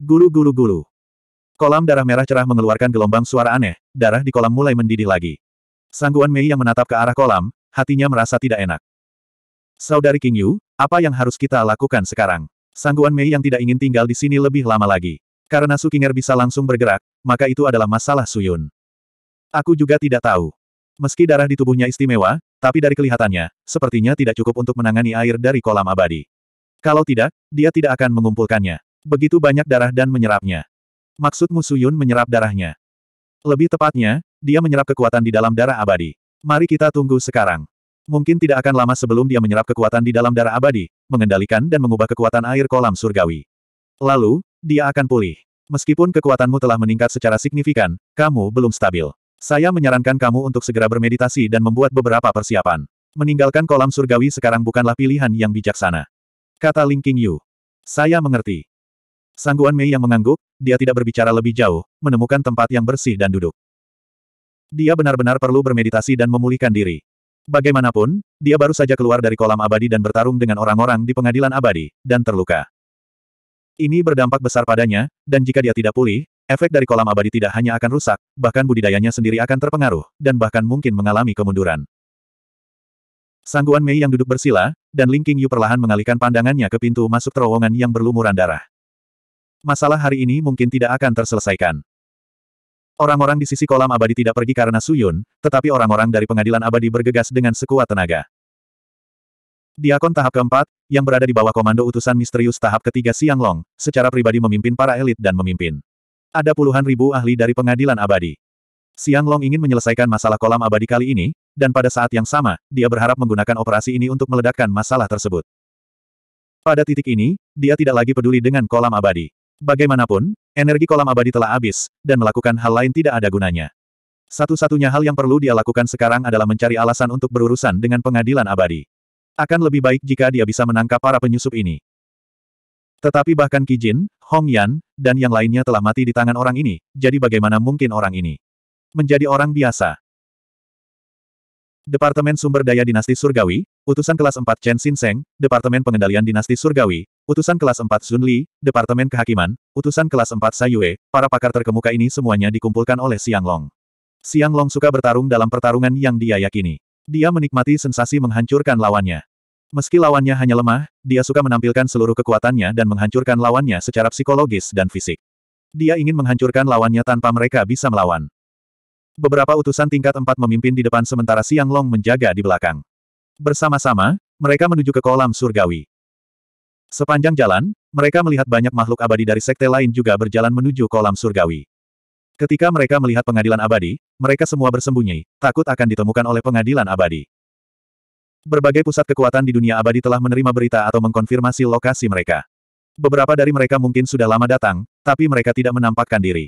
Guru-guru-guru! Kolam darah merah cerah mengeluarkan gelombang suara aneh, darah di kolam mulai mendidih lagi. Sangguan Mei yang menatap ke arah kolam, hatinya merasa tidak enak. Saudari King Yu, apa yang harus kita lakukan sekarang? Sangguan Mei yang tidak ingin tinggal di sini lebih lama lagi. Karena Su Kinger bisa langsung bergerak, maka itu adalah masalah Su Yun. Aku juga tidak tahu. Meski darah di tubuhnya istimewa, tapi dari kelihatannya, sepertinya tidak cukup untuk menangani air dari kolam abadi. Kalau tidak, dia tidak akan mengumpulkannya. Begitu banyak darah dan menyerapnya. Maksudmu Suyun menyerap darahnya. Lebih tepatnya, dia menyerap kekuatan di dalam darah abadi. Mari kita tunggu sekarang. Mungkin tidak akan lama sebelum dia menyerap kekuatan di dalam darah abadi, mengendalikan dan mengubah kekuatan air kolam surgawi. Lalu, dia akan pulih. Meskipun kekuatanmu telah meningkat secara signifikan, kamu belum stabil. Saya menyarankan kamu untuk segera bermeditasi dan membuat beberapa persiapan. Meninggalkan kolam surgawi sekarang bukanlah pilihan yang bijaksana. Kata Ling Qingyu. Saya mengerti. Sangguan Mei yang mengangguk, dia tidak berbicara lebih jauh, menemukan tempat yang bersih dan duduk. Dia benar-benar perlu bermeditasi dan memulihkan diri. Bagaimanapun, dia baru saja keluar dari kolam abadi dan bertarung dengan orang-orang di pengadilan abadi, dan terluka. Ini berdampak besar padanya, dan jika dia tidak pulih, efek dari kolam abadi tidak hanya akan rusak, bahkan budidayanya sendiri akan terpengaruh, dan bahkan mungkin mengalami kemunduran. Sangguan Mei yang duduk bersila, dan Ling Yu perlahan mengalihkan pandangannya ke pintu masuk terowongan yang berlumuran darah. Masalah hari ini mungkin tidak akan terselesaikan. Orang-orang di sisi kolam abadi tidak pergi karena Suyun, tetapi orang-orang dari pengadilan abadi bergegas dengan sekuat tenaga. Diakon tahap keempat, yang berada di bawah komando utusan misterius tahap ketiga Siang Long, secara pribadi memimpin para elit dan memimpin. Ada puluhan ribu ahli dari pengadilan abadi. Siang Long ingin menyelesaikan masalah kolam abadi kali ini, dan pada saat yang sama, dia berharap menggunakan operasi ini untuk meledakkan masalah tersebut. Pada titik ini, dia tidak lagi peduli dengan kolam abadi. Bagaimanapun, energi kolam abadi telah habis, dan melakukan hal lain tidak ada gunanya. Satu-satunya hal yang perlu dia lakukan sekarang adalah mencari alasan untuk berurusan dengan pengadilan abadi. Akan lebih baik jika dia bisa menangkap para penyusup ini. Tetapi bahkan Kijin, Hong Yan, dan yang lainnya telah mati di tangan orang ini, jadi bagaimana mungkin orang ini menjadi orang biasa? Departemen Sumber Daya Dinasti Surgawi, Utusan kelas 4 Chen Xinseng, Departemen Pengendalian Dinasti Surgawi, Utusan kelas 4 Sun Li, Departemen Kehakiman, Utusan kelas 4 Yue. para pakar terkemuka ini semuanya dikumpulkan oleh Siang Long. Siang Long suka bertarung dalam pertarungan yang dia yakini. Dia menikmati sensasi menghancurkan lawannya. Meski lawannya hanya lemah, dia suka menampilkan seluruh kekuatannya dan menghancurkan lawannya secara psikologis dan fisik. Dia ingin menghancurkan lawannya tanpa mereka bisa melawan. Beberapa utusan tingkat 4 memimpin di depan sementara Siang Long menjaga di belakang. Bersama-sama, mereka menuju ke kolam surgawi. Sepanjang jalan, mereka melihat banyak makhluk abadi dari sekte lain juga berjalan menuju kolam surgawi. Ketika mereka melihat pengadilan abadi, mereka semua bersembunyi, takut akan ditemukan oleh pengadilan abadi. Berbagai pusat kekuatan di dunia abadi telah menerima berita atau mengkonfirmasi lokasi mereka. Beberapa dari mereka mungkin sudah lama datang, tapi mereka tidak menampakkan diri.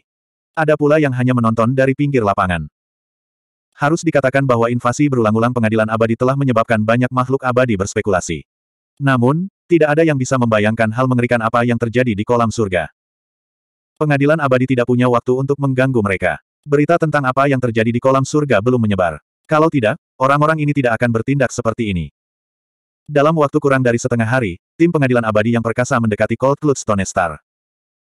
Ada pula yang hanya menonton dari pinggir lapangan. Harus dikatakan bahwa invasi berulang-ulang pengadilan abadi telah menyebabkan banyak makhluk abadi berspekulasi. Namun, tidak ada yang bisa membayangkan hal mengerikan apa yang terjadi di kolam surga. Pengadilan abadi tidak punya waktu untuk mengganggu mereka. Berita tentang apa yang terjadi di kolam surga belum menyebar. Kalau tidak, orang-orang ini tidak akan bertindak seperti ini. Dalam waktu kurang dari setengah hari, tim pengadilan abadi yang perkasa mendekati Cold Cloud Stone Star.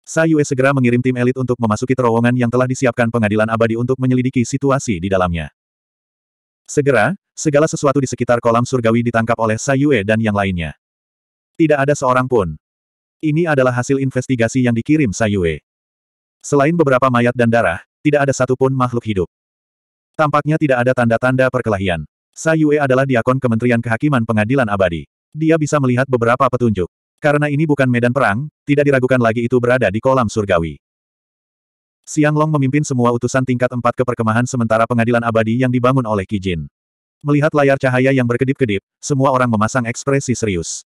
Sayue segera mengirim tim elit untuk memasuki terowongan yang telah disiapkan pengadilan abadi untuk menyelidiki situasi di dalamnya. Segera, segala sesuatu di sekitar kolam surgawi ditangkap oleh Sayue dan yang lainnya. Tidak ada seorang pun. Ini adalah hasil investigasi yang dikirim Sayue. Selain beberapa mayat dan darah, tidak ada satupun makhluk hidup. Tampaknya tidak ada tanda-tanda perkelahian. Sayue adalah diakon Kementerian Kehakiman Pengadilan Abadi. Dia bisa melihat beberapa petunjuk. Karena ini bukan medan perang, tidak diragukan lagi itu berada di kolam surgawi. Siang Long memimpin semua utusan tingkat empat ke perkemahan sementara pengadilan abadi yang dibangun oleh Kijin. Melihat layar cahaya yang berkedip-kedip, semua orang memasang ekspresi serius.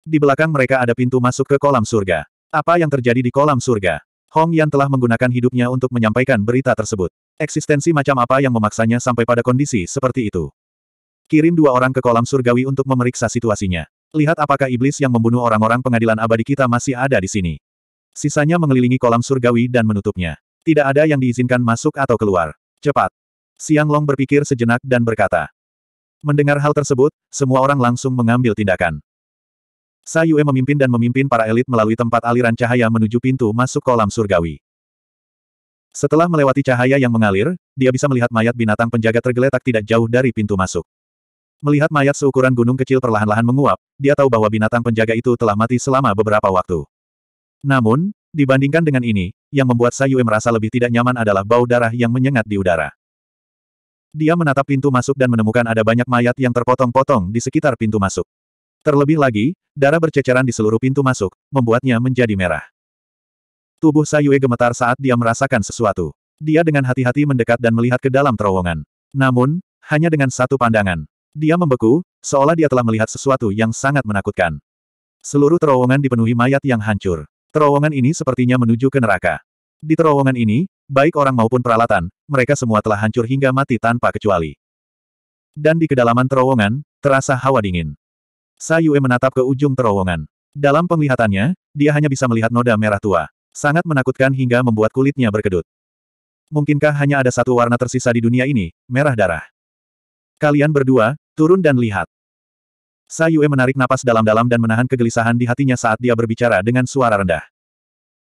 Di belakang mereka ada pintu masuk ke kolam surga. Apa yang terjadi di kolam surga? Hong Yan telah menggunakan hidupnya untuk menyampaikan berita tersebut. Eksistensi macam apa yang memaksanya sampai pada kondisi seperti itu? Kirim dua orang ke kolam surgawi untuk memeriksa situasinya. Lihat apakah iblis yang membunuh orang-orang pengadilan abadi kita masih ada di sini. Sisanya mengelilingi kolam surgawi dan menutupnya. Tidak ada yang diizinkan masuk atau keluar. Cepat. Siang Long berpikir sejenak dan berkata. Mendengar hal tersebut, semua orang langsung mengambil tindakan. Sayue memimpin dan memimpin para elit melalui tempat aliran cahaya menuju pintu masuk kolam surgawi. Setelah melewati cahaya yang mengalir, dia bisa melihat mayat binatang penjaga tergeletak tidak jauh dari pintu masuk. Melihat mayat seukuran gunung kecil perlahan-lahan menguap, dia tahu bahwa binatang penjaga itu telah mati selama beberapa waktu. Namun, dibandingkan dengan ini, yang membuat Sayue merasa lebih tidak nyaman adalah bau darah yang menyengat di udara. Dia menatap pintu masuk dan menemukan ada banyak mayat yang terpotong-potong di sekitar pintu masuk. Terlebih lagi, darah berceceran di seluruh pintu masuk, membuatnya menjadi merah. Tubuh Sayue gemetar saat dia merasakan sesuatu. Dia dengan hati-hati mendekat dan melihat ke dalam terowongan. Namun, hanya dengan satu pandangan, dia membeku, seolah dia telah melihat sesuatu yang sangat menakutkan. Seluruh terowongan dipenuhi mayat yang hancur. Terowongan ini sepertinya menuju ke neraka. Di terowongan ini, baik orang maupun peralatan, mereka semua telah hancur hingga mati tanpa kecuali. Dan di kedalaman terowongan, terasa hawa dingin. Sayue menatap ke ujung terowongan. Dalam penglihatannya, dia hanya bisa melihat noda merah tua. Sangat menakutkan hingga membuat kulitnya berkedut. Mungkinkah hanya ada satu warna tersisa di dunia ini, merah darah. Kalian berdua, turun dan lihat. Sayue menarik napas dalam-dalam dan menahan kegelisahan di hatinya saat dia berbicara dengan suara rendah.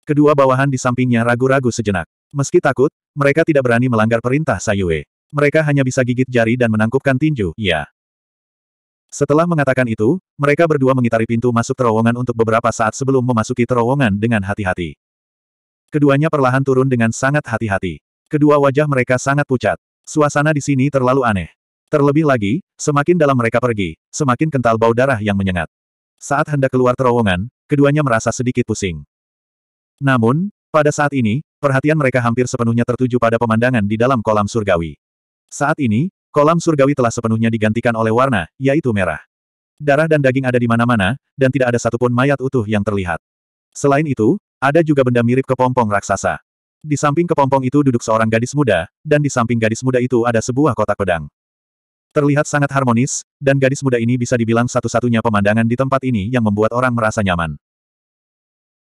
Kedua bawahan di sampingnya ragu-ragu sejenak. Meski takut, mereka tidak berani melanggar perintah Sayue. Mereka hanya bisa gigit jari dan menangkupkan tinju, ya. Setelah mengatakan itu, mereka berdua mengitari pintu masuk terowongan untuk beberapa saat sebelum memasuki terowongan dengan hati-hati. Keduanya perlahan turun dengan sangat hati-hati. Kedua wajah mereka sangat pucat. Suasana di sini terlalu aneh. Terlebih lagi, semakin dalam mereka pergi, semakin kental bau darah yang menyengat. Saat hendak keluar terowongan, keduanya merasa sedikit pusing. Namun, pada saat ini, perhatian mereka hampir sepenuhnya tertuju pada pemandangan di dalam kolam surgawi. Saat ini, kolam surgawi telah sepenuhnya digantikan oleh warna, yaitu merah. Darah dan daging ada di mana-mana, dan tidak ada satupun mayat utuh yang terlihat. Selain itu, ada juga benda mirip kepompong raksasa. Di samping kepompong itu duduk seorang gadis muda, dan di samping gadis muda itu ada sebuah kotak pedang. Terlihat sangat harmonis, dan gadis muda ini bisa dibilang satu-satunya pemandangan di tempat ini yang membuat orang merasa nyaman.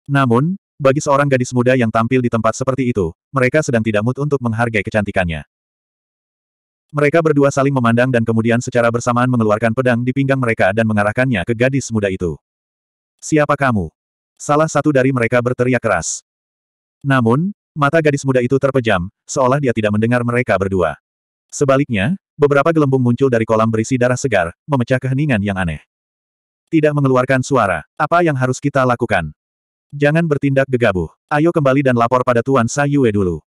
Namun, bagi seorang gadis muda yang tampil di tempat seperti itu, mereka sedang tidak mood untuk menghargai kecantikannya. Mereka berdua saling memandang dan kemudian secara bersamaan mengeluarkan pedang di pinggang mereka dan mengarahkannya ke gadis muda itu. Siapa kamu? Salah satu dari mereka berteriak keras. Namun, mata gadis muda itu terpejam, seolah dia tidak mendengar mereka berdua. Sebaliknya, beberapa gelembung muncul dari kolam berisi darah segar, memecah keheningan yang aneh. Tidak mengeluarkan suara, apa yang harus kita lakukan? Jangan bertindak gegabah. Ayo kembali dan lapor pada Tuan Sayue dulu.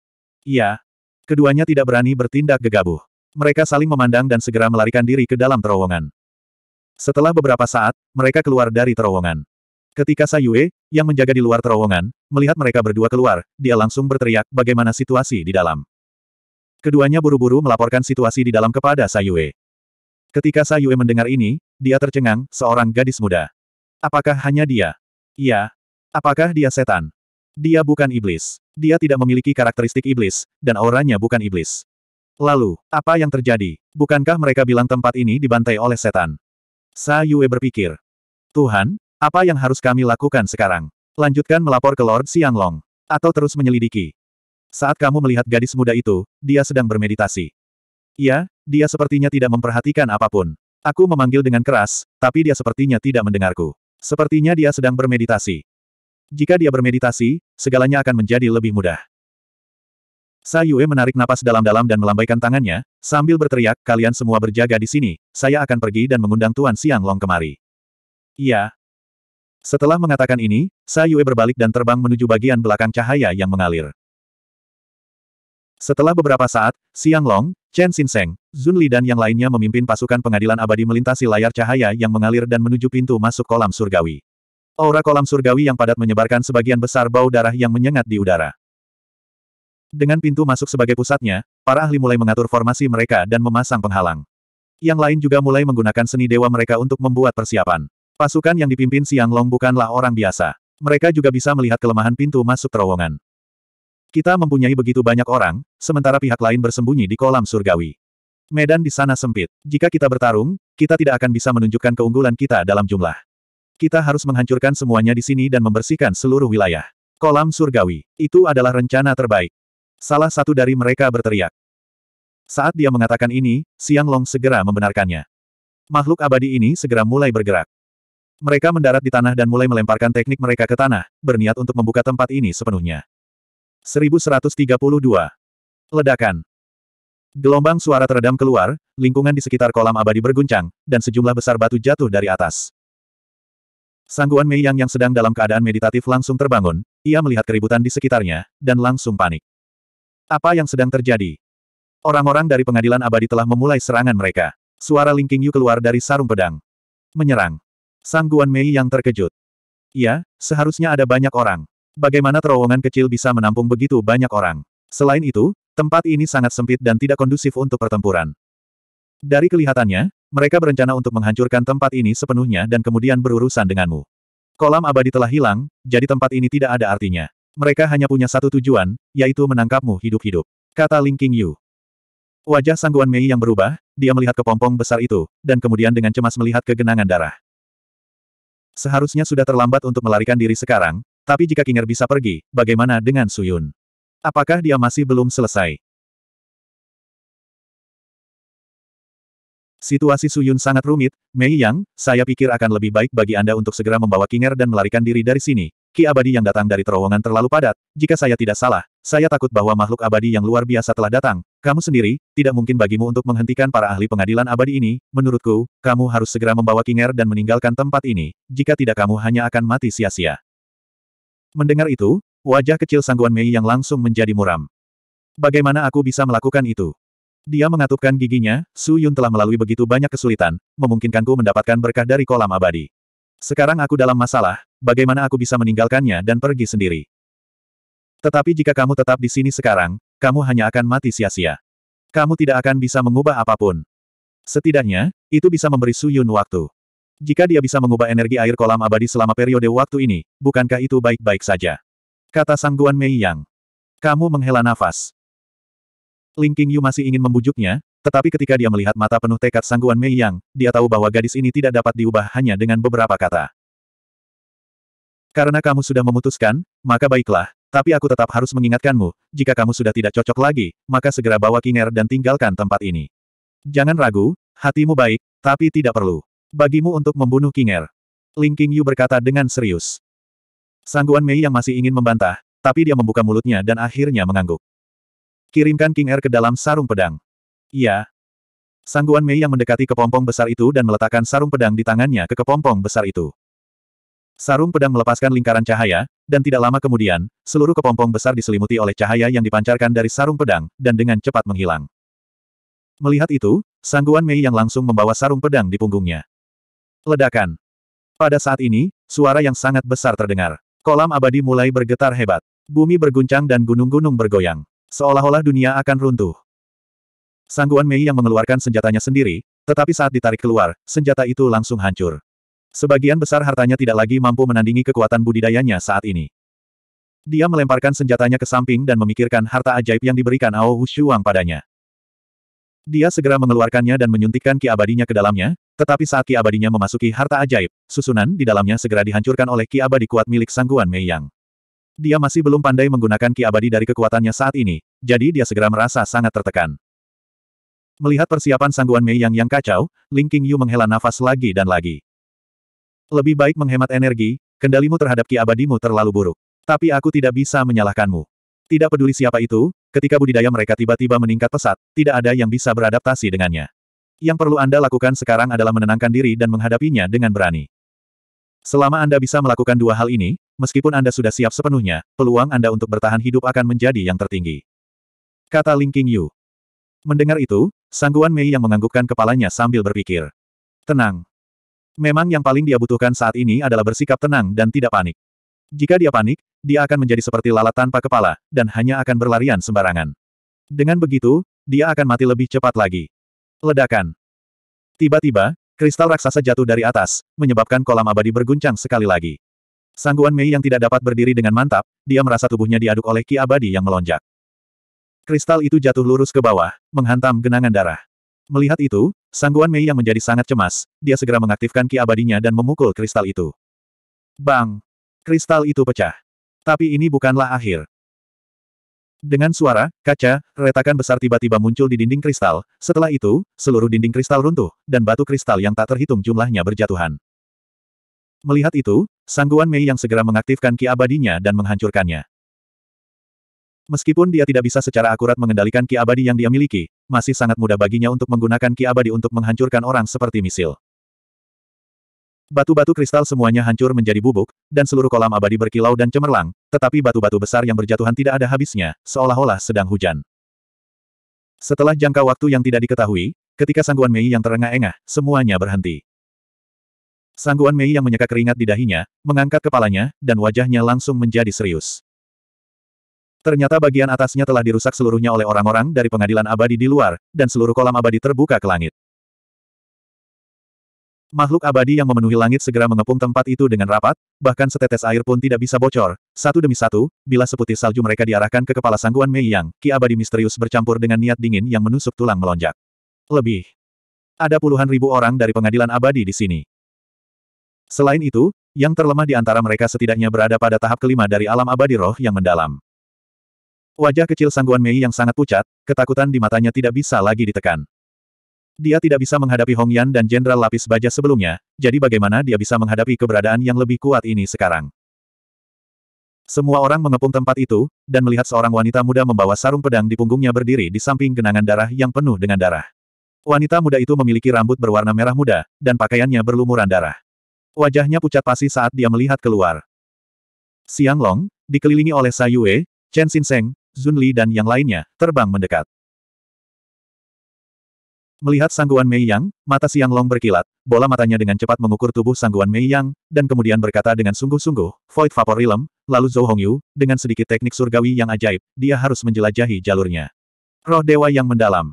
Iya. Keduanya tidak berani bertindak gegabah. Mereka saling memandang dan segera melarikan diri ke dalam terowongan. Setelah beberapa saat, mereka keluar dari terowongan. Ketika Sayue, yang menjaga di luar terowongan, melihat mereka berdua keluar, dia langsung berteriak bagaimana situasi di dalam. Keduanya buru-buru melaporkan situasi di dalam kepada Sayue. Ketika Sayue mendengar ini, dia tercengang, seorang gadis muda. Apakah hanya dia? Iya. Apakah dia setan? Dia bukan iblis. Dia tidak memiliki karakteristik iblis, dan auranya bukan iblis. Lalu, apa yang terjadi? Bukankah mereka bilang tempat ini dibantai oleh setan? Sayue berpikir. Tuhan, apa yang harus kami lakukan sekarang? Lanjutkan melapor ke Lord Xianglong. Atau terus menyelidiki. Saat kamu melihat gadis muda itu, dia sedang bermeditasi. Ya, dia sepertinya tidak memperhatikan apapun. Aku memanggil dengan keras, tapi dia sepertinya tidak mendengarku. Sepertinya dia sedang bermeditasi. Jika dia bermeditasi, segalanya akan menjadi lebih mudah. Sayue menarik napas dalam-dalam dan melambaikan tangannya, sambil berteriak, kalian semua berjaga di sini, saya akan pergi dan mengundang Tuan Siang Long kemari. Iya, setelah mengatakan ini, Sayue berbalik dan terbang menuju bagian belakang cahaya yang mengalir. Setelah beberapa saat, Siang Long, Chen Xinseng, Zun Li dan yang lainnya memimpin pasukan pengadilan abadi melintasi layar cahaya yang mengalir dan menuju pintu masuk kolam surgawi. Aura kolam surgawi yang padat menyebarkan sebagian besar bau darah yang menyengat di udara. Dengan pintu masuk sebagai pusatnya, para ahli mulai mengatur formasi mereka dan memasang penghalang. Yang lain juga mulai menggunakan seni dewa mereka untuk membuat persiapan. Pasukan yang dipimpin Siang Long bukanlah orang biasa. Mereka juga bisa melihat kelemahan pintu masuk terowongan. Kita mempunyai begitu banyak orang, sementara pihak lain bersembunyi di kolam surgawi. Medan di sana sempit. Jika kita bertarung, kita tidak akan bisa menunjukkan keunggulan kita dalam jumlah. Kita harus menghancurkan semuanya di sini dan membersihkan seluruh wilayah. Kolam surgawi, itu adalah rencana terbaik. Salah satu dari mereka berteriak. Saat dia mengatakan ini, Siang Long segera membenarkannya. Makhluk abadi ini segera mulai bergerak. Mereka mendarat di tanah dan mulai melemparkan teknik mereka ke tanah, berniat untuk membuka tempat ini sepenuhnya. 1132. Ledakan. Gelombang suara teredam keluar, lingkungan di sekitar kolam abadi berguncang, dan sejumlah besar batu jatuh dari atas. Sangguan Mei Yang yang sedang dalam keadaan meditatif langsung terbangun, ia melihat keributan di sekitarnya, dan langsung panik. Apa yang sedang terjadi? Orang-orang dari pengadilan abadi telah memulai serangan mereka. Suara Ling Qingyu keluar dari sarung pedang. Menyerang. Sangguan Mei Yang terkejut. Ya, seharusnya ada banyak orang bagaimana terowongan kecil bisa menampung begitu banyak orang. Selain itu, tempat ini sangat sempit dan tidak kondusif untuk pertempuran. Dari kelihatannya, mereka berencana untuk menghancurkan tempat ini sepenuhnya dan kemudian berurusan denganmu. Kolam abadi telah hilang, jadi tempat ini tidak ada artinya. Mereka hanya punya satu tujuan, yaitu menangkapmu hidup-hidup. Kata Ling King Yu. Wajah Sangguan Mei yang berubah, dia melihat kepompong besar itu, dan kemudian dengan cemas melihat kegenangan darah. Seharusnya sudah terlambat untuk melarikan diri sekarang, tapi jika Kinger bisa pergi, bagaimana dengan Suyun? Apakah dia masih belum selesai? Situasi Suyun sangat rumit, Mei Yang, saya pikir akan lebih baik bagi Anda untuk segera membawa Kinger dan melarikan diri dari sini. Ki abadi yang datang dari terowongan terlalu padat, jika saya tidak salah, saya takut bahwa makhluk abadi yang luar biasa telah datang. Kamu sendiri, tidak mungkin bagimu untuk menghentikan para ahli pengadilan abadi ini, menurutku, kamu harus segera membawa Kinger dan meninggalkan tempat ini, jika tidak kamu hanya akan mati sia-sia. Mendengar itu, wajah kecil Sangguan Mei yang langsung menjadi muram. Bagaimana aku bisa melakukan itu? Dia mengatupkan giginya, Su Yun telah melalui begitu banyak kesulitan, memungkinkanku mendapatkan berkah dari kolam abadi. Sekarang aku dalam masalah, bagaimana aku bisa meninggalkannya dan pergi sendiri? Tetapi jika kamu tetap di sini sekarang, kamu hanya akan mati sia-sia. Kamu tidak akan bisa mengubah apapun. Setidaknya, itu bisa memberi Su Yun waktu. Jika dia bisa mengubah energi air kolam abadi selama periode waktu ini, bukankah itu baik-baik saja? Kata Sangguan Mei Yang. Kamu menghela nafas. Ling Qingyu masih ingin membujuknya, tetapi ketika dia melihat mata penuh tekad Sangguan Mei Yang, dia tahu bahwa gadis ini tidak dapat diubah hanya dengan beberapa kata. Karena kamu sudah memutuskan, maka baiklah, tapi aku tetap harus mengingatkanmu, jika kamu sudah tidak cocok lagi, maka segera bawa Kinger dan tinggalkan tempat ini. Jangan ragu, hatimu baik, tapi tidak perlu. Bagimu untuk membunuh Kinger. Ling Qingyu berkata dengan serius. Sangguan Mei yang masih ingin membantah, tapi dia membuka mulutnya dan akhirnya mengangguk. Kirimkan King Er ke dalam sarung pedang. Iya. Sangguan Mei yang mendekati kepompong besar itu dan meletakkan sarung pedang di tangannya ke kepompong besar itu. Sarung pedang melepaskan lingkaran cahaya, dan tidak lama kemudian, seluruh kepompong besar diselimuti oleh cahaya yang dipancarkan dari sarung pedang, dan dengan cepat menghilang. Melihat itu, Sangguan Mei yang langsung membawa sarung pedang di punggungnya. Ledakan. Pada saat ini, suara yang sangat besar terdengar. Kolam abadi mulai bergetar hebat. Bumi berguncang dan gunung-gunung bergoyang. Seolah-olah dunia akan runtuh. Sangguan Mei yang mengeluarkan senjatanya sendiri, tetapi saat ditarik keluar, senjata itu langsung hancur. Sebagian besar hartanya tidak lagi mampu menandingi kekuatan budidayanya saat ini. Dia melemparkan senjatanya ke samping dan memikirkan harta ajaib yang diberikan Ao Wushuang padanya. Dia segera mengeluarkannya dan menyuntikkan ki abadinya ke dalamnya, tetapi saat ki abadinya memasuki harta ajaib, susunan di dalamnya segera dihancurkan oleh ki abadi kuat milik sangguan Mei Yang. Dia masih belum pandai menggunakan ki abadi dari kekuatannya saat ini, jadi dia segera merasa sangat tertekan. Melihat persiapan sangguan Mei Yang yang kacau, Ling Qingyu Yu menghela nafas lagi dan lagi. Lebih baik menghemat energi, kendalimu terhadap ki abadimu terlalu buruk. Tapi aku tidak bisa menyalahkanmu. Tidak peduli siapa itu, ketika budidaya mereka tiba-tiba meningkat pesat, tidak ada yang bisa beradaptasi dengannya. Yang perlu Anda lakukan sekarang adalah menenangkan diri dan menghadapinya dengan berani. Selama Anda bisa melakukan dua hal ini, meskipun Anda sudah siap sepenuhnya, peluang Anda untuk bertahan hidup akan menjadi yang tertinggi. Kata Ling King Yu. Mendengar itu, Sangguan Mei yang menganggukkan kepalanya sambil berpikir. Tenang. Memang yang paling dia butuhkan saat ini adalah bersikap tenang dan tidak panik. Jika dia panik, dia akan menjadi seperti lalat tanpa kepala, dan hanya akan berlarian sembarangan. Dengan begitu, dia akan mati lebih cepat lagi. Ledakan. Tiba-tiba, kristal raksasa jatuh dari atas, menyebabkan kolam abadi berguncang sekali lagi. Sangguan Mei yang tidak dapat berdiri dengan mantap, dia merasa tubuhnya diaduk oleh ki abadi yang melonjak. Kristal itu jatuh lurus ke bawah, menghantam genangan darah. Melihat itu, Sangguan Mei yang menjadi sangat cemas, dia segera mengaktifkan ki abadinya dan memukul kristal itu. Bang! kristal itu pecah. Tapi ini bukanlah akhir. Dengan suara, kaca, retakan besar tiba-tiba muncul di dinding kristal, setelah itu, seluruh dinding kristal runtuh, dan batu kristal yang tak terhitung jumlahnya berjatuhan. Melihat itu, Sangguan Mei yang segera mengaktifkan ki abadinya dan menghancurkannya. Meskipun dia tidak bisa secara akurat mengendalikan ki abadi yang dia miliki, masih sangat mudah baginya untuk menggunakan ki abadi untuk menghancurkan orang seperti misil. Batu-batu kristal semuanya hancur menjadi bubuk, dan seluruh kolam abadi berkilau dan cemerlang, tetapi batu-batu besar yang berjatuhan tidak ada habisnya, seolah-olah sedang hujan. Setelah jangka waktu yang tidak diketahui, ketika sangguan Mei yang terengah-engah, semuanya berhenti. Sangguan Mei yang menyeka keringat di dahinya, mengangkat kepalanya, dan wajahnya langsung menjadi serius. Ternyata bagian atasnya telah dirusak seluruhnya oleh orang-orang dari pengadilan abadi di luar, dan seluruh kolam abadi terbuka ke langit. Makhluk abadi yang memenuhi langit segera mengepung tempat itu dengan rapat, bahkan setetes air pun tidak bisa bocor. Satu demi satu, bila seputih salju mereka diarahkan ke kepala sangguan Mei Yang, ki abadi misterius bercampur dengan niat dingin yang menusuk tulang melonjak. Lebih. Ada puluhan ribu orang dari pengadilan abadi di sini. Selain itu, yang terlemah di antara mereka setidaknya berada pada tahap kelima dari alam abadi roh yang mendalam. Wajah kecil sangguan Mei yang sangat pucat, ketakutan di matanya tidak bisa lagi ditekan. Dia tidak bisa menghadapi Hong Yan dan Jenderal Lapis Baja sebelumnya, jadi bagaimana dia bisa menghadapi keberadaan yang lebih kuat ini sekarang? Semua orang mengepung tempat itu, dan melihat seorang wanita muda membawa sarung pedang di punggungnya berdiri di samping genangan darah yang penuh dengan darah. Wanita muda itu memiliki rambut berwarna merah muda, dan pakaiannya berlumuran darah. Wajahnya pucat pasi saat dia melihat keluar. Siang Long, dikelilingi oleh Sayue, Chen Xinseng, Zun Li dan yang lainnya, terbang mendekat. Melihat sangguan Mei Yang, mata Siang Long berkilat, bola matanya dengan cepat mengukur tubuh sangguan Mei Yang, dan kemudian berkata dengan sungguh-sungguh, Void Vapor Realm, lalu Zhou Hongyu, dengan sedikit teknik surgawi yang ajaib, dia harus menjelajahi jalurnya. Roh Dewa yang mendalam.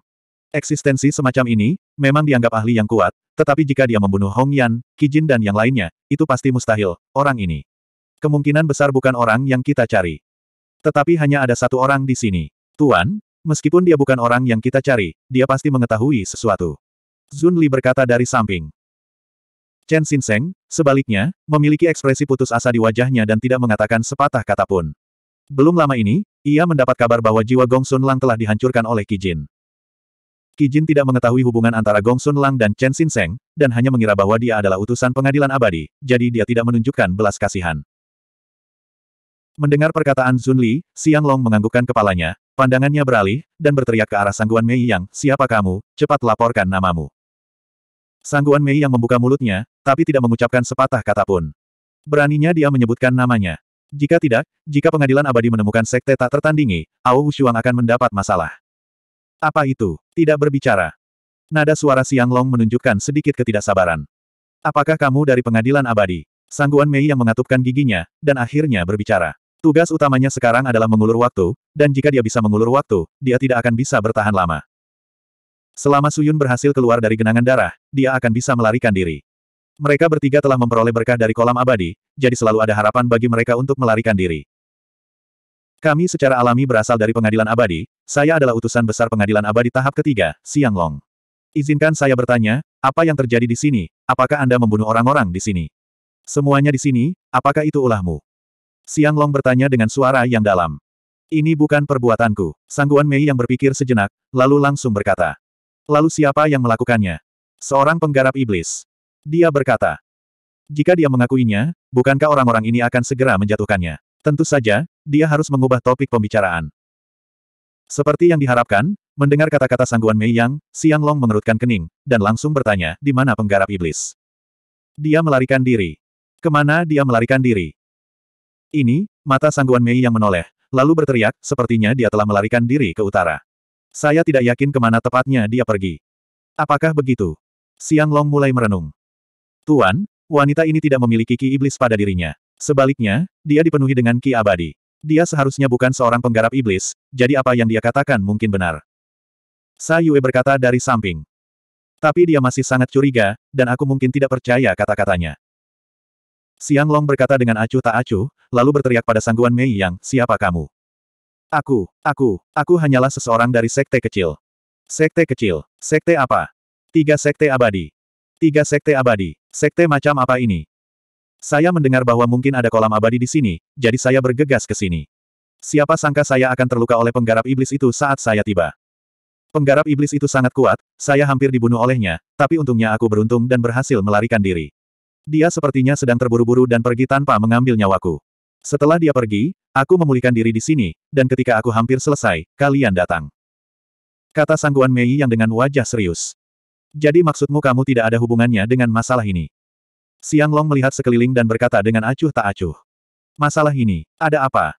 Eksistensi semacam ini, memang dianggap ahli yang kuat, tetapi jika dia membunuh Hong Yan, Kijin dan yang lainnya, itu pasti mustahil, orang ini. Kemungkinan besar bukan orang yang kita cari. Tetapi hanya ada satu orang di sini. Tuan, Meskipun dia bukan orang yang kita cari, dia pasti mengetahui sesuatu. Zun Li berkata dari samping. Chen Shinseng, sebaliknya, memiliki ekspresi putus asa di wajahnya dan tidak mengatakan sepatah kata pun. Belum lama ini, ia mendapat kabar bahwa jiwa Gong Sun Lang telah dihancurkan oleh Kijin. Kijin tidak mengetahui hubungan antara Gong Sun Lang dan Chen Shinseng, dan hanya mengira bahwa dia adalah utusan pengadilan abadi, jadi dia tidak menunjukkan belas kasihan. Mendengar perkataan Zun Li, Xiang Long menganggukkan kepalanya, pandangannya beralih, dan berteriak ke arah Sangguan Mei Yang, siapa kamu, cepat laporkan namamu. Sangguan Mei Yang membuka mulutnya, tapi tidak mengucapkan sepatah kata pun. Beraninya dia menyebutkan namanya. Jika tidak, jika pengadilan abadi menemukan sekte tak tertandingi, Ao Wushuang akan mendapat masalah. Apa itu? Tidak berbicara. Nada suara Siang Long menunjukkan sedikit ketidaksabaran. Apakah kamu dari pengadilan abadi? Sangguan Mei yang mengatupkan giginya, dan akhirnya berbicara. Tugas utamanya sekarang adalah mengulur waktu, dan jika dia bisa mengulur waktu, dia tidak akan bisa bertahan lama. Selama Suyun berhasil keluar dari genangan darah, dia akan bisa melarikan diri. Mereka bertiga telah memperoleh berkah dari kolam abadi, jadi selalu ada harapan bagi mereka untuk melarikan diri. Kami secara alami berasal dari pengadilan abadi, saya adalah utusan besar pengadilan abadi tahap ketiga, Siang Long. Izinkan saya bertanya, apa yang terjadi di sini, apakah Anda membunuh orang-orang di sini? Semuanya di sini, apakah itu ulahmu? Siang Long bertanya dengan suara yang dalam. Ini bukan perbuatanku. Sangguan Mei yang berpikir sejenak, lalu langsung berkata. Lalu siapa yang melakukannya? Seorang penggarap iblis. Dia berkata. Jika dia mengakuinya, bukankah orang-orang ini akan segera menjatuhkannya? Tentu saja, dia harus mengubah topik pembicaraan. Seperti yang diharapkan, mendengar kata-kata sangguan Mei Yang, Siang Long mengerutkan kening, dan langsung bertanya, di mana penggarap iblis? Dia melarikan diri. Kemana dia melarikan diri? Ini, mata sangguan Mei yang menoleh, lalu berteriak, sepertinya dia telah melarikan diri ke utara. Saya tidak yakin kemana tepatnya dia pergi. Apakah begitu? Siang Long mulai merenung. Tuan, wanita ini tidak memiliki ki iblis pada dirinya. Sebaliknya, dia dipenuhi dengan ki abadi. Dia seharusnya bukan seorang penggarap iblis, jadi apa yang dia katakan mungkin benar. Sayue berkata dari samping. Tapi dia masih sangat curiga, dan aku mungkin tidak percaya kata-katanya. Siang Long berkata dengan acuh tak acuh, lalu berteriak pada sangguan Mei Yang, siapa kamu? Aku, aku, aku hanyalah seseorang dari sekte kecil. Sekte kecil, sekte apa? Tiga sekte abadi. Tiga sekte abadi, sekte macam apa ini? Saya mendengar bahwa mungkin ada kolam abadi di sini, jadi saya bergegas ke sini. Siapa sangka saya akan terluka oleh penggarap iblis itu saat saya tiba. Penggarap iblis itu sangat kuat, saya hampir dibunuh olehnya, tapi untungnya aku beruntung dan berhasil melarikan diri. Dia sepertinya sedang terburu-buru dan pergi tanpa mengambil nyawaku. Setelah dia pergi, aku memulihkan diri di sini, dan ketika aku hampir selesai, kalian datang. Kata Sangguan Mei yang dengan wajah serius. Jadi maksudmu kamu tidak ada hubungannya dengan masalah ini? Siang Long melihat sekeliling dan berkata dengan acuh tak acuh. Masalah ini, ada apa?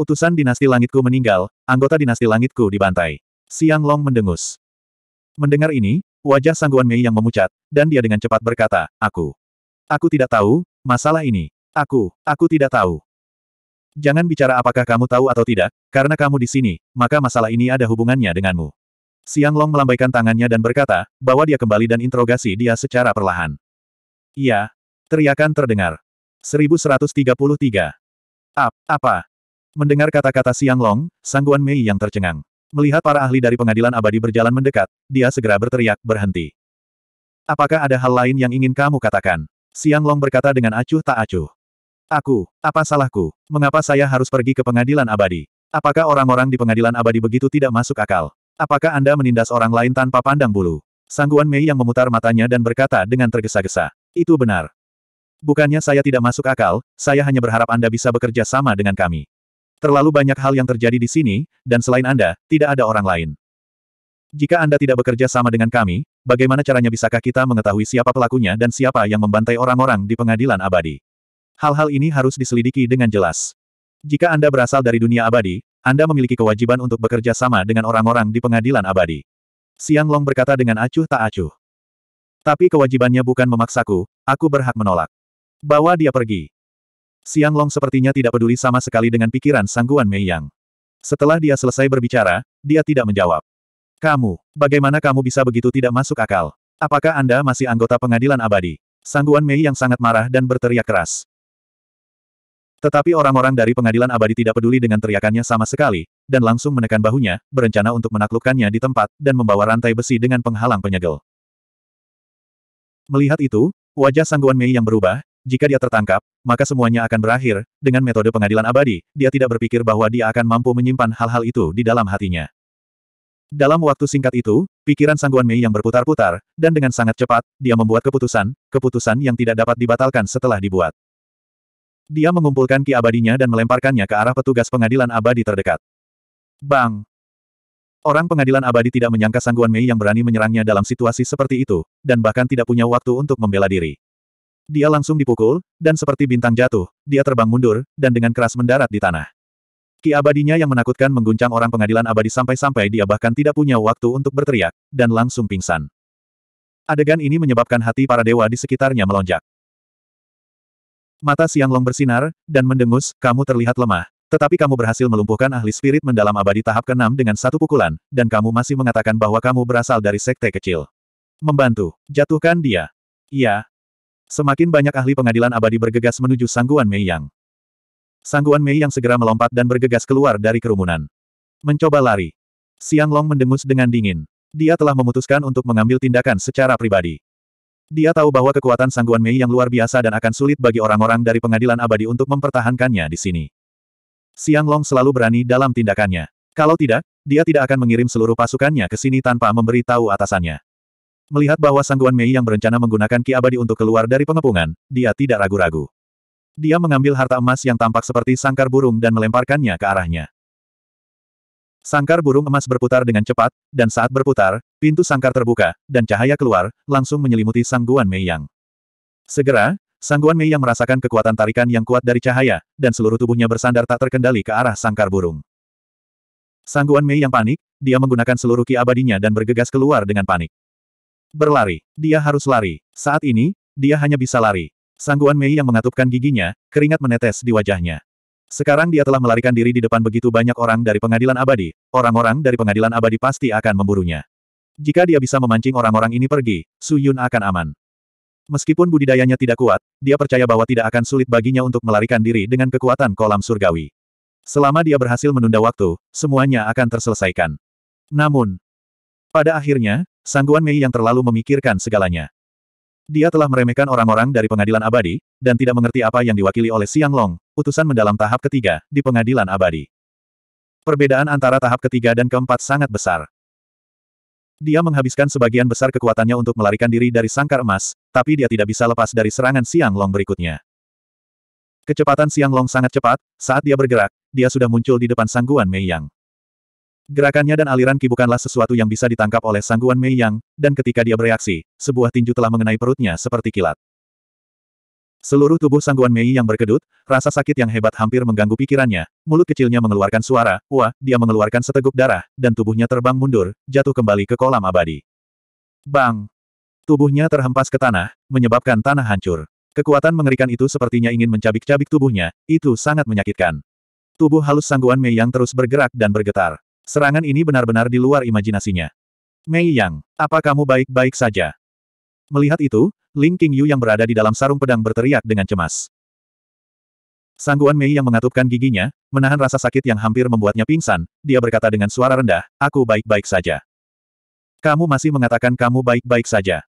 Utusan dinasti langitku meninggal, anggota dinasti langitku dibantai. Siang Long mendengus. Mendengar ini, wajah Sangguan Mei yang memucat, dan dia dengan cepat berkata, aku. Aku tidak tahu, masalah ini. Aku, aku tidak tahu. Jangan bicara apakah kamu tahu atau tidak, karena kamu di sini, maka masalah ini ada hubungannya denganmu. Siang Long melambaikan tangannya dan berkata, bahwa dia kembali dan interogasi dia secara perlahan. Iya. Teriakan terdengar. 1133. Ap, apa? Mendengar kata-kata Siang Long, Sangguan Mei yang tercengang. Melihat para ahli dari pengadilan abadi berjalan mendekat, dia segera berteriak, berhenti. Apakah ada hal lain yang ingin kamu katakan? Siang Long berkata dengan acuh tak acuh. Aku, apa salahku? Mengapa saya harus pergi ke pengadilan abadi? Apakah orang-orang di pengadilan abadi begitu tidak masuk akal? Apakah Anda menindas orang lain tanpa pandang bulu? Sangguan Mei yang memutar matanya dan berkata dengan tergesa-gesa. Itu benar. Bukannya saya tidak masuk akal, saya hanya berharap Anda bisa bekerja sama dengan kami. Terlalu banyak hal yang terjadi di sini, dan selain Anda, tidak ada orang lain. Jika Anda tidak bekerja sama dengan kami, bagaimana caranya bisakah kita mengetahui siapa pelakunya dan siapa yang membantai orang-orang di pengadilan abadi? Hal-hal ini harus diselidiki dengan jelas. Jika Anda berasal dari dunia abadi, Anda memiliki kewajiban untuk bekerja sama dengan orang-orang di pengadilan abadi. Siang Long berkata dengan acuh tak acuh. Tapi kewajibannya bukan memaksaku, aku berhak menolak. Bawa dia pergi. Siang Long sepertinya tidak peduli sama sekali dengan pikiran sangguan Mei Yang. Setelah dia selesai berbicara, dia tidak menjawab. Kamu, bagaimana kamu bisa begitu tidak masuk akal? Apakah Anda masih anggota pengadilan abadi? Sangguan Mei yang sangat marah dan berteriak keras. Tetapi orang-orang dari pengadilan abadi tidak peduli dengan teriakannya sama sekali, dan langsung menekan bahunya, berencana untuk menaklukkannya di tempat, dan membawa rantai besi dengan penghalang penyegel. Melihat itu, wajah Sangguan Mei yang berubah, jika dia tertangkap, maka semuanya akan berakhir, dengan metode pengadilan abadi, dia tidak berpikir bahwa dia akan mampu menyimpan hal-hal itu di dalam hatinya. Dalam waktu singkat itu, pikiran Sangguan Mei yang berputar-putar, dan dengan sangat cepat, dia membuat keputusan, keputusan yang tidak dapat dibatalkan setelah dibuat. Dia mengumpulkan ki abadinya dan melemparkannya ke arah petugas pengadilan abadi terdekat. Bang! Orang pengadilan abadi tidak menyangka Sangguan Mei yang berani menyerangnya dalam situasi seperti itu, dan bahkan tidak punya waktu untuk membela diri. Dia langsung dipukul, dan seperti bintang jatuh, dia terbang mundur, dan dengan keras mendarat di tanah. Ki abadinya yang menakutkan mengguncang orang pengadilan abadi sampai-sampai dia bahkan tidak punya waktu untuk berteriak, dan langsung pingsan. Adegan ini menyebabkan hati para dewa di sekitarnya melonjak. Mata Siang Long bersinar, dan mendengus, kamu terlihat lemah. Tetapi kamu berhasil melumpuhkan ahli spirit mendalam abadi tahap ke-6 dengan satu pukulan, dan kamu masih mengatakan bahwa kamu berasal dari sekte kecil. Membantu. Jatuhkan dia. Iya. Semakin banyak ahli pengadilan abadi bergegas menuju sangguan Mei Yang. Sangguan Mei yang segera melompat dan bergegas keluar dari kerumunan. Mencoba lari. Siang Long mendengus dengan dingin. Dia telah memutuskan untuk mengambil tindakan secara pribadi. Dia tahu bahwa kekuatan Sangguan Mei yang luar biasa dan akan sulit bagi orang-orang dari pengadilan abadi untuk mempertahankannya di sini. Siang Long selalu berani dalam tindakannya. Kalau tidak, dia tidak akan mengirim seluruh pasukannya ke sini tanpa memberi tahu atasannya. Melihat bahwa Sangguan Mei yang berencana menggunakan Ki Abadi untuk keluar dari pengepungan, dia tidak ragu-ragu. Dia mengambil harta emas yang tampak seperti sangkar burung dan melemparkannya ke arahnya. Sangkar burung emas berputar dengan cepat, dan saat berputar, pintu sangkar terbuka, dan cahaya keluar, langsung menyelimuti sangguan Mei Yang. Segera, sangguan Mei Yang merasakan kekuatan tarikan yang kuat dari cahaya, dan seluruh tubuhnya bersandar tak terkendali ke arah sangkar burung. Sangguan Mei Yang panik, dia menggunakan seluruh ki abadinya dan bergegas keluar dengan panik. Berlari. Dia harus lari. Saat ini, dia hanya bisa lari. Sangguan Mei yang mengatupkan giginya, keringat menetes di wajahnya. Sekarang dia telah melarikan diri di depan begitu banyak orang dari pengadilan abadi, orang-orang dari pengadilan abadi pasti akan memburunya. Jika dia bisa memancing orang-orang ini pergi, Su Yun akan aman. Meskipun budidayanya tidak kuat, dia percaya bahwa tidak akan sulit baginya untuk melarikan diri dengan kekuatan kolam surgawi. Selama dia berhasil menunda waktu, semuanya akan terselesaikan. Namun, pada akhirnya, Sangguan Mei yang terlalu memikirkan segalanya. Dia telah meremehkan orang-orang dari pengadilan abadi, dan tidak mengerti apa yang diwakili oleh Siang Long, utusan mendalam tahap ketiga, di pengadilan abadi. Perbedaan antara tahap ketiga dan keempat sangat besar. Dia menghabiskan sebagian besar kekuatannya untuk melarikan diri dari sangkar emas, tapi dia tidak bisa lepas dari serangan Siang Long berikutnya. Kecepatan Siang Long sangat cepat, saat dia bergerak, dia sudah muncul di depan sangguan Mei Yang. Gerakannya dan aliran kibukanlah bukanlah sesuatu yang bisa ditangkap oleh sangguan Mei Yang, dan ketika dia bereaksi, sebuah tinju telah mengenai perutnya seperti kilat. Seluruh tubuh sangguan Mei yang berkedut, rasa sakit yang hebat hampir mengganggu pikirannya, mulut kecilnya mengeluarkan suara, wah, dia mengeluarkan seteguk darah, dan tubuhnya terbang mundur, jatuh kembali ke kolam abadi. Bang! Tubuhnya terhempas ke tanah, menyebabkan tanah hancur. Kekuatan mengerikan itu sepertinya ingin mencabik-cabik tubuhnya, itu sangat menyakitkan. Tubuh halus sangguan Mei yang terus bergerak dan bergetar. Serangan ini benar-benar di luar imajinasinya. Mei Yang, apa kamu baik-baik saja? Melihat itu, Ling Qingyu yang berada di dalam sarung pedang berteriak dengan cemas. Sangguan Mei yang mengatupkan giginya, menahan rasa sakit yang hampir membuatnya pingsan, dia berkata dengan suara rendah, aku baik-baik saja. Kamu masih mengatakan kamu baik-baik saja.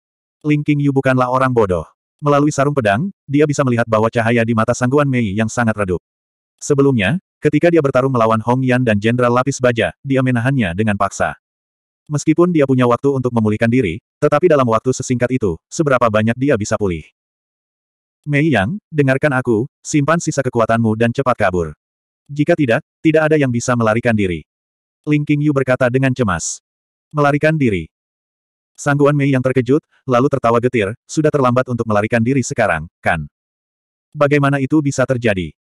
Ling Qingyu bukanlah orang bodoh. Melalui sarung pedang, dia bisa melihat bahwa cahaya di mata sangguan Mei yang sangat redup. Sebelumnya, Ketika dia bertarung melawan Hong Yan dan Jenderal Lapis Baja, dia menahannya dengan paksa. Meskipun dia punya waktu untuk memulihkan diri, tetapi dalam waktu sesingkat itu, seberapa banyak dia bisa pulih. Mei Yang, dengarkan aku, simpan sisa kekuatanmu dan cepat kabur. Jika tidak, tidak ada yang bisa melarikan diri. Ling Qingyu berkata dengan cemas. Melarikan diri. Sangguan Mei yang terkejut, lalu tertawa getir, sudah terlambat untuk melarikan diri sekarang, kan? Bagaimana itu bisa terjadi?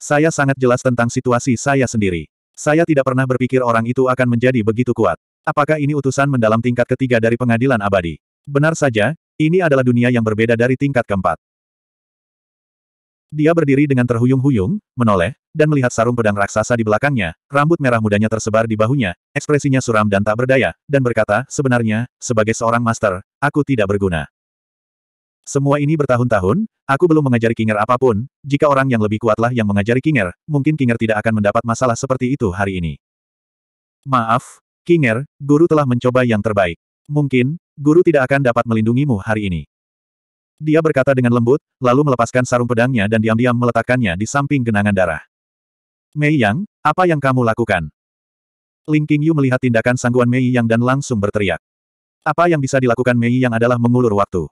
Saya sangat jelas tentang situasi saya sendiri. Saya tidak pernah berpikir orang itu akan menjadi begitu kuat. Apakah ini utusan mendalam tingkat ketiga dari pengadilan abadi? Benar saja, ini adalah dunia yang berbeda dari tingkat keempat. Dia berdiri dengan terhuyung-huyung, menoleh, dan melihat sarung pedang raksasa di belakangnya, rambut merah mudanya tersebar di bahunya, ekspresinya suram dan tak berdaya, dan berkata, sebenarnya, sebagai seorang master, aku tidak berguna. Semua ini bertahun-tahun, aku belum mengajari Kinger apapun, jika orang yang lebih kuatlah yang mengajari Kinger, mungkin Kinger tidak akan mendapat masalah seperti itu hari ini. Maaf, Kinger, guru telah mencoba yang terbaik. Mungkin, guru tidak akan dapat melindungimu hari ini. Dia berkata dengan lembut, lalu melepaskan sarung pedangnya dan diam-diam meletakkannya di samping genangan darah. Mei Yang, apa yang kamu lakukan? Ling Qingyu melihat tindakan sangguan Mei Yang dan langsung berteriak. Apa yang bisa dilakukan Mei Yang adalah mengulur waktu.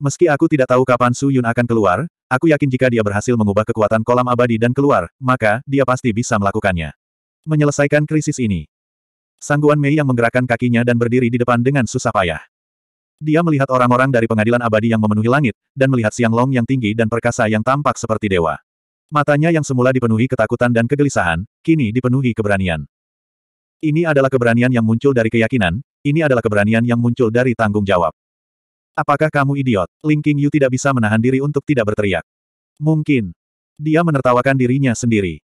Meski aku tidak tahu kapan Su Yun akan keluar, aku yakin jika dia berhasil mengubah kekuatan kolam abadi dan keluar, maka dia pasti bisa melakukannya. Menyelesaikan krisis ini. Sangguan Mei yang menggerakkan kakinya dan berdiri di depan dengan susah payah. Dia melihat orang-orang dari pengadilan abadi yang memenuhi langit, dan melihat Siang Long yang tinggi dan perkasa yang tampak seperti dewa. Matanya yang semula dipenuhi ketakutan dan kegelisahan, kini dipenuhi keberanian. Ini adalah keberanian yang muncul dari keyakinan, ini adalah keberanian yang muncul dari tanggung jawab. Apakah kamu idiot? Ling Qingyu tidak bisa menahan diri untuk tidak berteriak. Mungkin. Dia menertawakan dirinya sendiri.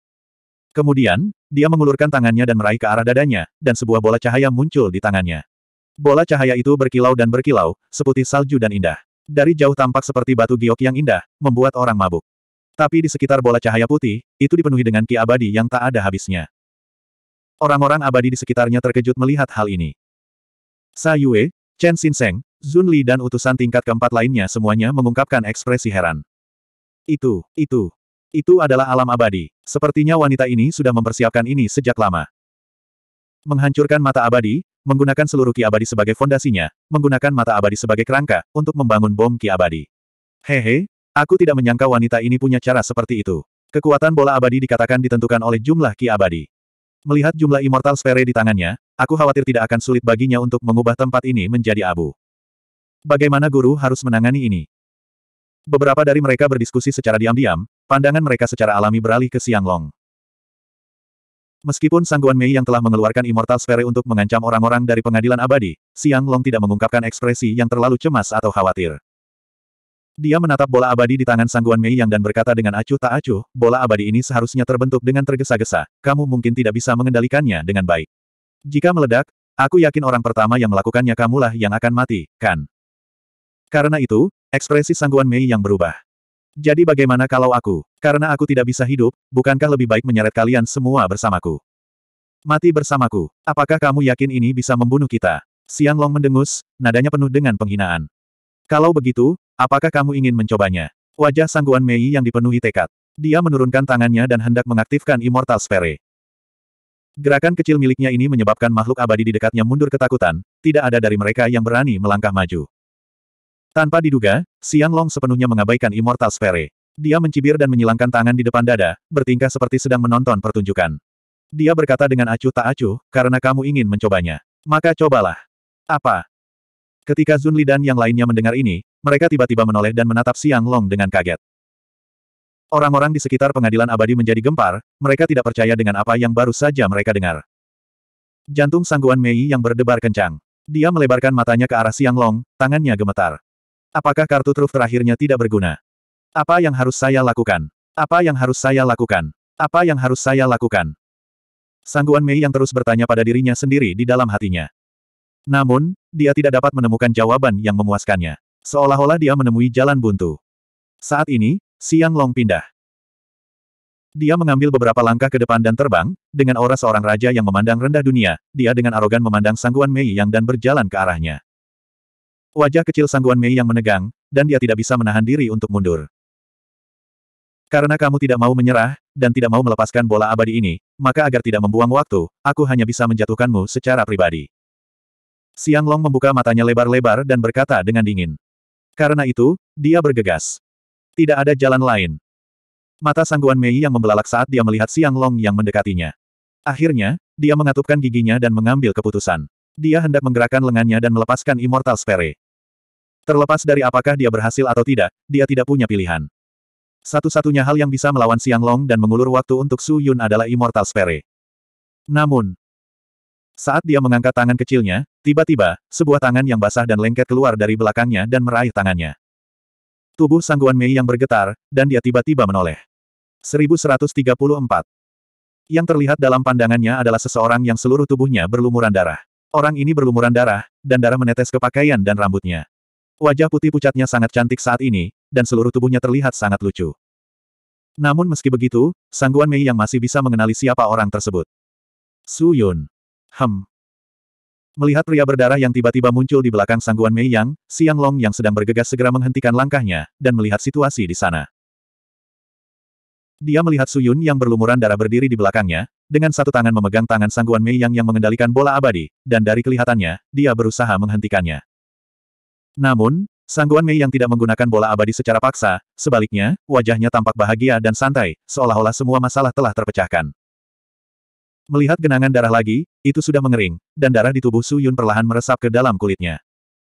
Kemudian, dia mengulurkan tangannya dan meraih ke arah dadanya, dan sebuah bola cahaya muncul di tangannya. Bola cahaya itu berkilau dan berkilau, seputih salju dan indah. Dari jauh tampak seperti batu giok yang indah, membuat orang mabuk. Tapi di sekitar bola cahaya putih, itu dipenuhi dengan ki abadi yang tak ada habisnya. Orang-orang abadi di sekitarnya terkejut melihat hal ini. Sayue, Chen Xinseng, Zun Li dan utusan tingkat keempat lainnya semuanya mengungkapkan ekspresi heran. Itu, itu, itu adalah alam abadi. Sepertinya wanita ini sudah mempersiapkan ini sejak lama. Menghancurkan mata abadi, menggunakan seluruh ki abadi sebagai fondasinya, menggunakan mata abadi sebagai kerangka, untuk membangun bom ki abadi. Hehe, aku tidak menyangka wanita ini punya cara seperti itu. Kekuatan bola abadi dikatakan ditentukan oleh jumlah ki abadi. Melihat jumlah immortal sphere di tangannya, aku khawatir tidak akan sulit baginya untuk mengubah tempat ini menjadi abu. Bagaimana guru harus menangani ini? Beberapa dari mereka berdiskusi secara diam-diam, pandangan mereka secara alami beralih ke Siang Long. Meskipun Sangguan Mei yang telah mengeluarkan Immortal Sphere untuk mengancam orang-orang dari pengadilan abadi, Siang Long tidak mengungkapkan ekspresi yang terlalu cemas atau khawatir. Dia menatap bola abadi di tangan Sangguan Mei yang dan berkata dengan acuh tak acuh, bola abadi ini seharusnya terbentuk dengan tergesa-gesa, kamu mungkin tidak bisa mengendalikannya dengan baik. Jika meledak, aku yakin orang pertama yang melakukannya kamulah yang akan mati, kan? Karena itu, ekspresi sangguan Mei yang berubah. Jadi bagaimana kalau aku? Karena aku tidak bisa hidup, bukankah lebih baik menyeret kalian semua bersamaku? Mati bersamaku. Apakah kamu yakin ini bisa membunuh kita? Siang Long mendengus, nadanya penuh dengan penghinaan. Kalau begitu, apakah kamu ingin mencobanya? Wajah sangguan Mei yang dipenuhi tekad. Dia menurunkan tangannya dan hendak mengaktifkan Immortal Sphere. Gerakan kecil miliknya ini menyebabkan makhluk abadi di dekatnya mundur ketakutan, tidak ada dari mereka yang berani melangkah maju. Tanpa diduga, Xiang Long sepenuhnya mengabaikan Immortal Sphere. Dia mencibir dan menyilangkan tangan di depan dada, bertingkah seperti sedang menonton pertunjukan. Dia berkata dengan acuh tak acuh, karena kamu ingin mencobanya. Maka cobalah. Apa? Ketika Zun Li dan yang lainnya mendengar ini, mereka tiba-tiba menoleh dan menatap Siang Long dengan kaget. Orang-orang di sekitar pengadilan abadi menjadi gempar, mereka tidak percaya dengan apa yang baru saja mereka dengar. Jantung sangguan Mei yang berdebar kencang. Dia melebarkan matanya ke arah Siang Long, tangannya gemetar. Apakah kartu truf terakhirnya tidak berguna? Apa yang harus saya lakukan? Apa yang harus saya lakukan? Apa yang harus saya lakukan? Sangguan Mei yang terus bertanya pada dirinya sendiri di dalam hatinya. Namun, dia tidak dapat menemukan jawaban yang memuaskannya. Seolah-olah dia menemui jalan buntu. Saat ini, Siang Long pindah. Dia mengambil beberapa langkah ke depan dan terbang, dengan aura seorang raja yang memandang rendah dunia, dia dengan arogan memandang sangguan Mei Yang dan berjalan ke arahnya. Wajah kecil Sangguan Mei yang menegang, dan dia tidak bisa menahan diri untuk mundur. Karena kamu tidak mau menyerah, dan tidak mau melepaskan bola abadi ini, maka agar tidak membuang waktu, aku hanya bisa menjatuhkanmu secara pribadi. Siang Long membuka matanya lebar-lebar dan berkata dengan dingin. Karena itu, dia bergegas. Tidak ada jalan lain. Mata Sangguan Mei yang membelalak saat dia melihat Siang Long yang mendekatinya. Akhirnya, dia mengatupkan giginya dan mengambil keputusan. Dia hendak menggerakkan lengannya dan melepaskan Immortal Sphere. Terlepas dari apakah dia berhasil atau tidak, dia tidak punya pilihan. Satu-satunya hal yang bisa melawan Siang Long dan mengulur waktu untuk Su Yun adalah Immortal Sphere. Namun, saat dia mengangkat tangan kecilnya, tiba-tiba, sebuah tangan yang basah dan lengket keluar dari belakangnya dan meraih tangannya. Tubuh sangguan Mei yang bergetar, dan dia tiba-tiba menoleh. 1134. Yang terlihat dalam pandangannya adalah seseorang yang seluruh tubuhnya berlumuran darah. Orang ini berlumuran darah, dan darah menetes ke pakaian dan rambutnya. Wajah putih pucatnya sangat cantik saat ini, dan seluruh tubuhnya terlihat sangat lucu. Namun meski begitu, Sangguan Mei yang masih bisa mengenali siapa orang tersebut. Su Yun. Hem. Melihat pria berdarah yang tiba-tiba muncul di belakang Sangguan Mei Yang, Siang Long yang sedang bergegas segera menghentikan langkahnya, dan melihat situasi di sana. Dia melihat Su Yun yang berlumuran darah berdiri di belakangnya, dengan satu tangan memegang tangan Sangguan Mei Yang yang mengendalikan bola abadi, dan dari kelihatannya, dia berusaha menghentikannya. Namun, Sangguan Mei yang tidak menggunakan bola abadi secara paksa, sebaliknya, wajahnya tampak bahagia dan santai, seolah-olah semua masalah telah terpecahkan. Melihat genangan darah lagi, itu sudah mengering, dan darah di tubuh Su Yun perlahan meresap ke dalam kulitnya.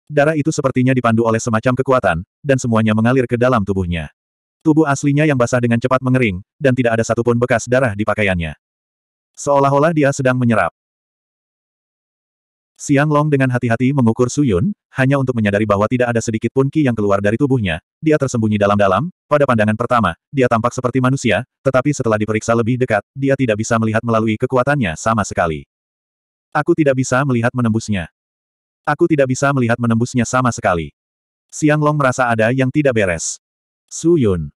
Darah itu sepertinya dipandu oleh semacam kekuatan, dan semuanya mengalir ke dalam tubuhnya. Tubuh aslinya yang basah dengan cepat mengering, dan tidak ada satupun bekas darah di pakaiannya. Seolah-olah dia sedang menyerap. Siang Long dengan hati-hati mengukur Suyun, hanya untuk menyadari bahwa tidak ada sedikit pun ki yang keluar dari tubuhnya. Dia tersembunyi dalam-dalam, pada pandangan pertama, dia tampak seperti manusia, tetapi setelah diperiksa lebih dekat, dia tidak bisa melihat melalui kekuatannya sama sekali. Aku tidak bisa melihat menembusnya. Aku tidak bisa melihat menembusnya sama sekali. Siang Long merasa ada yang tidak beres. Suyun.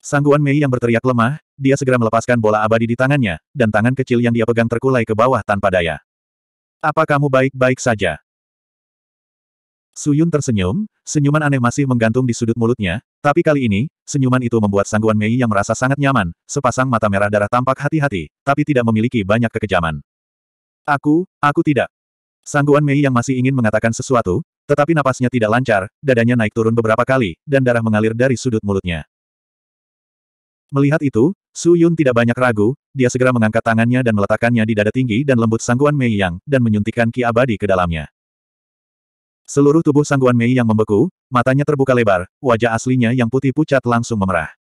Sangguan Mei yang berteriak lemah, dia segera melepaskan bola abadi di tangannya, dan tangan kecil yang dia pegang terkulai ke bawah tanpa daya. Apa kamu baik-baik saja? Suyun tersenyum, senyuman aneh masih menggantung di sudut mulutnya, tapi kali ini, senyuman itu membuat sangguan Mei yang merasa sangat nyaman, sepasang mata merah darah tampak hati-hati, tapi tidak memiliki banyak kekejaman. Aku, aku tidak. Sangguan Mei yang masih ingin mengatakan sesuatu, tetapi napasnya tidak lancar, dadanya naik turun beberapa kali, dan darah mengalir dari sudut mulutnya. Melihat itu, Su Yun tidak banyak ragu, dia segera mengangkat tangannya dan meletakkannya di dada tinggi dan lembut Sangguan Mei Yang, dan menyuntikkan ki abadi ke dalamnya. Seluruh tubuh Sangguan Mei Yang membeku, matanya terbuka lebar, wajah aslinya yang putih pucat langsung memerah.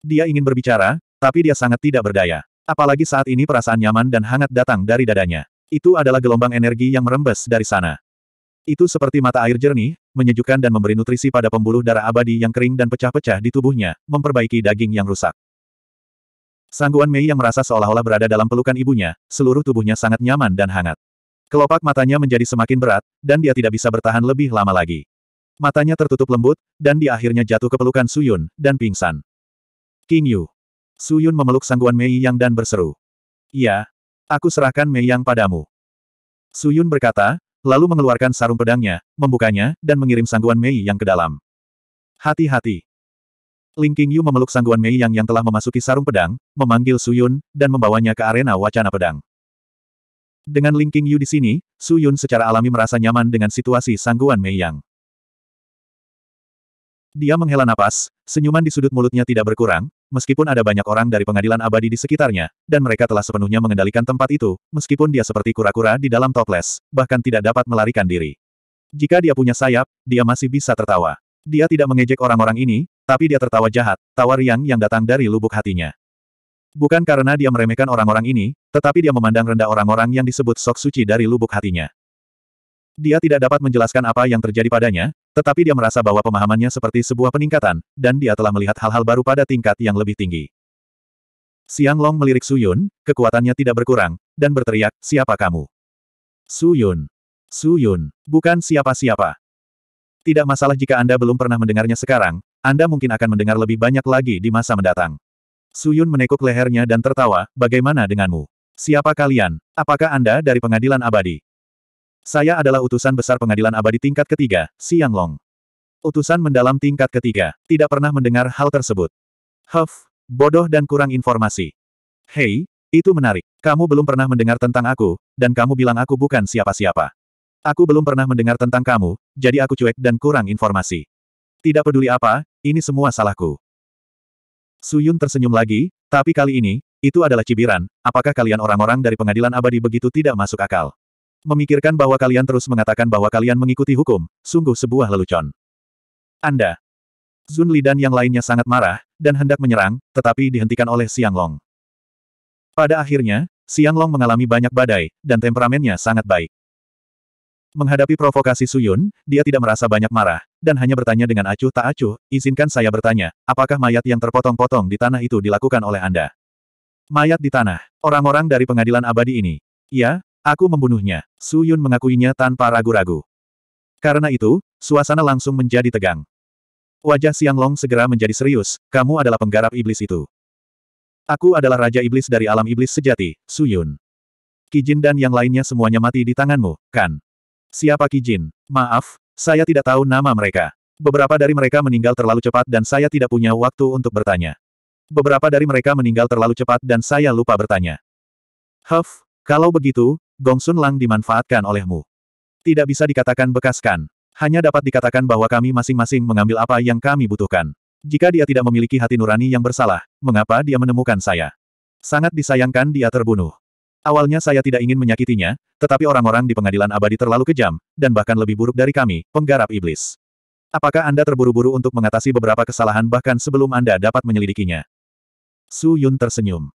Dia ingin berbicara, tapi dia sangat tidak berdaya. Apalagi saat ini perasaan nyaman dan hangat datang dari dadanya. Itu adalah gelombang energi yang merembes dari sana. Itu seperti mata air jernih, menyejukkan dan memberi nutrisi pada pembuluh darah abadi yang kering dan pecah-pecah di tubuhnya, memperbaiki daging yang rusak. Sangguan Mei yang merasa seolah-olah berada dalam pelukan ibunya, seluruh tubuhnya sangat nyaman dan hangat. Kelopak matanya menjadi semakin berat, dan dia tidak bisa bertahan lebih lama lagi. Matanya tertutup lembut, dan di akhirnya jatuh ke pelukan Suyun, dan pingsan. King Yu. Suyun memeluk sangguan Mei Yang dan berseru. Iya, aku serahkan Mei Yang padamu. Suyun berkata, lalu mengeluarkan sarung pedangnya, membukanya, dan mengirim sangguan Mei yang ke dalam. Hati-hati. Ling Qingyu memeluk sangguan Mei yang yang telah memasuki sarung pedang, memanggil Su Yun, dan membawanya ke arena wacana pedang. Dengan Ling Qingyu di sini, Su Yun secara alami merasa nyaman dengan situasi sangguan Mei Yang. Dia menghela napas, senyuman di sudut mulutnya tidak berkurang, meskipun ada banyak orang dari pengadilan abadi di sekitarnya, dan mereka telah sepenuhnya mengendalikan tempat itu, meskipun dia seperti kura-kura di dalam toples, bahkan tidak dapat melarikan diri. Jika dia punya sayap, dia masih bisa tertawa. Dia tidak mengejek orang-orang ini, tapi dia tertawa jahat, tawa riang yang datang dari lubuk hatinya. Bukan karena dia meremehkan orang-orang ini, tetapi dia memandang rendah orang-orang yang disebut sok suci dari lubuk hatinya. Dia tidak dapat menjelaskan apa yang terjadi padanya, tetapi dia merasa bahwa pemahamannya seperti sebuah peningkatan, dan dia telah melihat hal-hal baru pada tingkat yang lebih tinggi. Siang Long melirik Su Yun, kekuatannya tidak berkurang, dan berteriak, siapa kamu? Su Yun. Su Yun, bukan siapa-siapa. Tidak masalah jika Anda belum pernah mendengarnya sekarang, Anda mungkin akan mendengar lebih banyak lagi di masa mendatang. Su Yun menekuk lehernya dan tertawa, bagaimana denganmu? Siapa kalian? Apakah Anda dari pengadilan abadi? Saya adalah utusan besar pengadilan abadi tingkat ketiga, Siang Long. Utusan mendalam tingkat ketiga, tidak pernah mendengar hal tersebut. Huff, bodoh dan kurang informasi. Hei, itu menarik. Kamu belum pernah mendengar tentang aku, dan kamu bilang aku bukan siapa-siapa. Aku belum pernah mendengar tentang kamu, jadi aku cuek dan kurang informasi. Tidak peduli apa, ini semua salahku. Suyun tersenyum lagi, tapi kali ini, itu adalah cibiran, apakah kalian orang-orang dari pengadilan abadi begitu tidak masuk akal? Memikirkan bahwa kalian terus mengatakan bahwa kalian mengikuti hukum, sungguh sebuah lelucon. Anda. Zun Li dan yang lainnya sangat marah, dan hendak menyerang, tetapi dihentikan oleh Xiang Long. Pada akhirnya, Xiang Long mengalami banyak badai, dan temperamennya sangat baik. Menghadapi provokasi Suyun, dia tidak merasa banyak marah, dan hanya bertanya dengan acuh tak acuh, izinkan saya bertanya, apakah mayat yang terpotong-potong di tanah itu dilakukan oleh Anda? Mayat di tanah, orang-orang dari pengadilan abadi ini. Ya, Aku membunuhnya. Su Yun mengakuinya tanpa ragu-ragu. Karena itu, suasana langsung menjadi tegang. Wajah Siang Long segera menjadi serius, kamu adalah penggarap iblis itu. Aku adalah Raja Iblis dari alam iblis sejati, Su Yun. Kijin dan yang lainnya semuanya mati di tanganmu, kan? Siapa Kijin? Maaf, saya tidak tahu nama mereka. Beberapa dari mereka meninggal terlalu cepat dan saya tidak punya waktu untuk bertanya. Beberapa dari mereka meninggal terlalu cepat dan saya lupa bertanya. Huff, kalau begitu, Gongsun Lang dimanfaatkan olehmu. Tidak bisa dikatakan bekaskan. Hanya dapat dikatakan bahwa kami masing-masing mengambil apa yang kami butuhkan. Jika dia tidak memiliki hati nurani yang bersalah, mengapa dia menemukan saya? Sangat disayangkan dia terbunuh. Awalnya saya tidak ingin menyakitinya, tetapi orang-orang di pengadilan abadi terlalu kejam, dan bahkan lebih buruk dari kami, penggarap iblis. Apakah Anda terburu-buru untuk mengatasi beberapa kesalahan bahkan sebelum Anda dapat menyelidikinya? Su Yun tersenyum.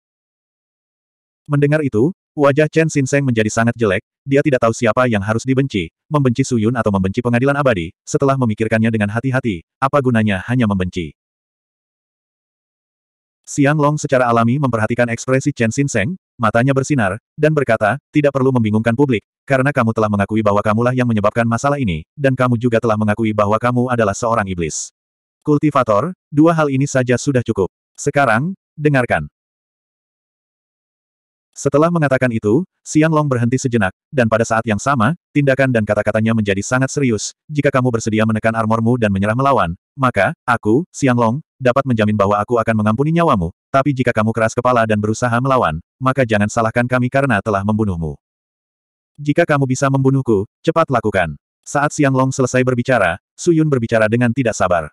Mendengar itu, Wajah Chen Xinseng menjadi sangat jelek, dia tidak tahu siapa yang harus dibenci, membenci Suyun atau membenci pengadilan abadi, setelah memikirkannya dengan hati-hati, apa gunanya hanya membenci. Siang Long secara alami memperhatikan ekspresi Chen Xinseng, matanya bersinar, dan berkata, tidak perlu membingungkan publik, karena kamu telah mengakui bahwa kamulah yang menyebabkan masalah ini, dan kamu juga telah mengakui bahwa kamu adalah seorang iblis. Kultivator, dua hal ini saja sudah cukup. Sekarang, dengarkan. Setelah mengatakan itu, Siang Long berhenti sejenak, dan pada saat yang sama, tindakan dan kata-katanya menjadi sangat serius. Jika kamu bersedia menekan armormu dan menyerah melawan, maka, aku, Siang Long, dapat menjamin bahwa aku akan mengampuni nyawamu, tapi jika kamu keras kepala dan berusaha melawan, maka jangan salahkan kami karena telah membunuhmu. Jika kamu bisa membunuhku, cepat lakukan. Saat Siang Long selesai berbicara, Su Yun berbicara dengan tidak sabar.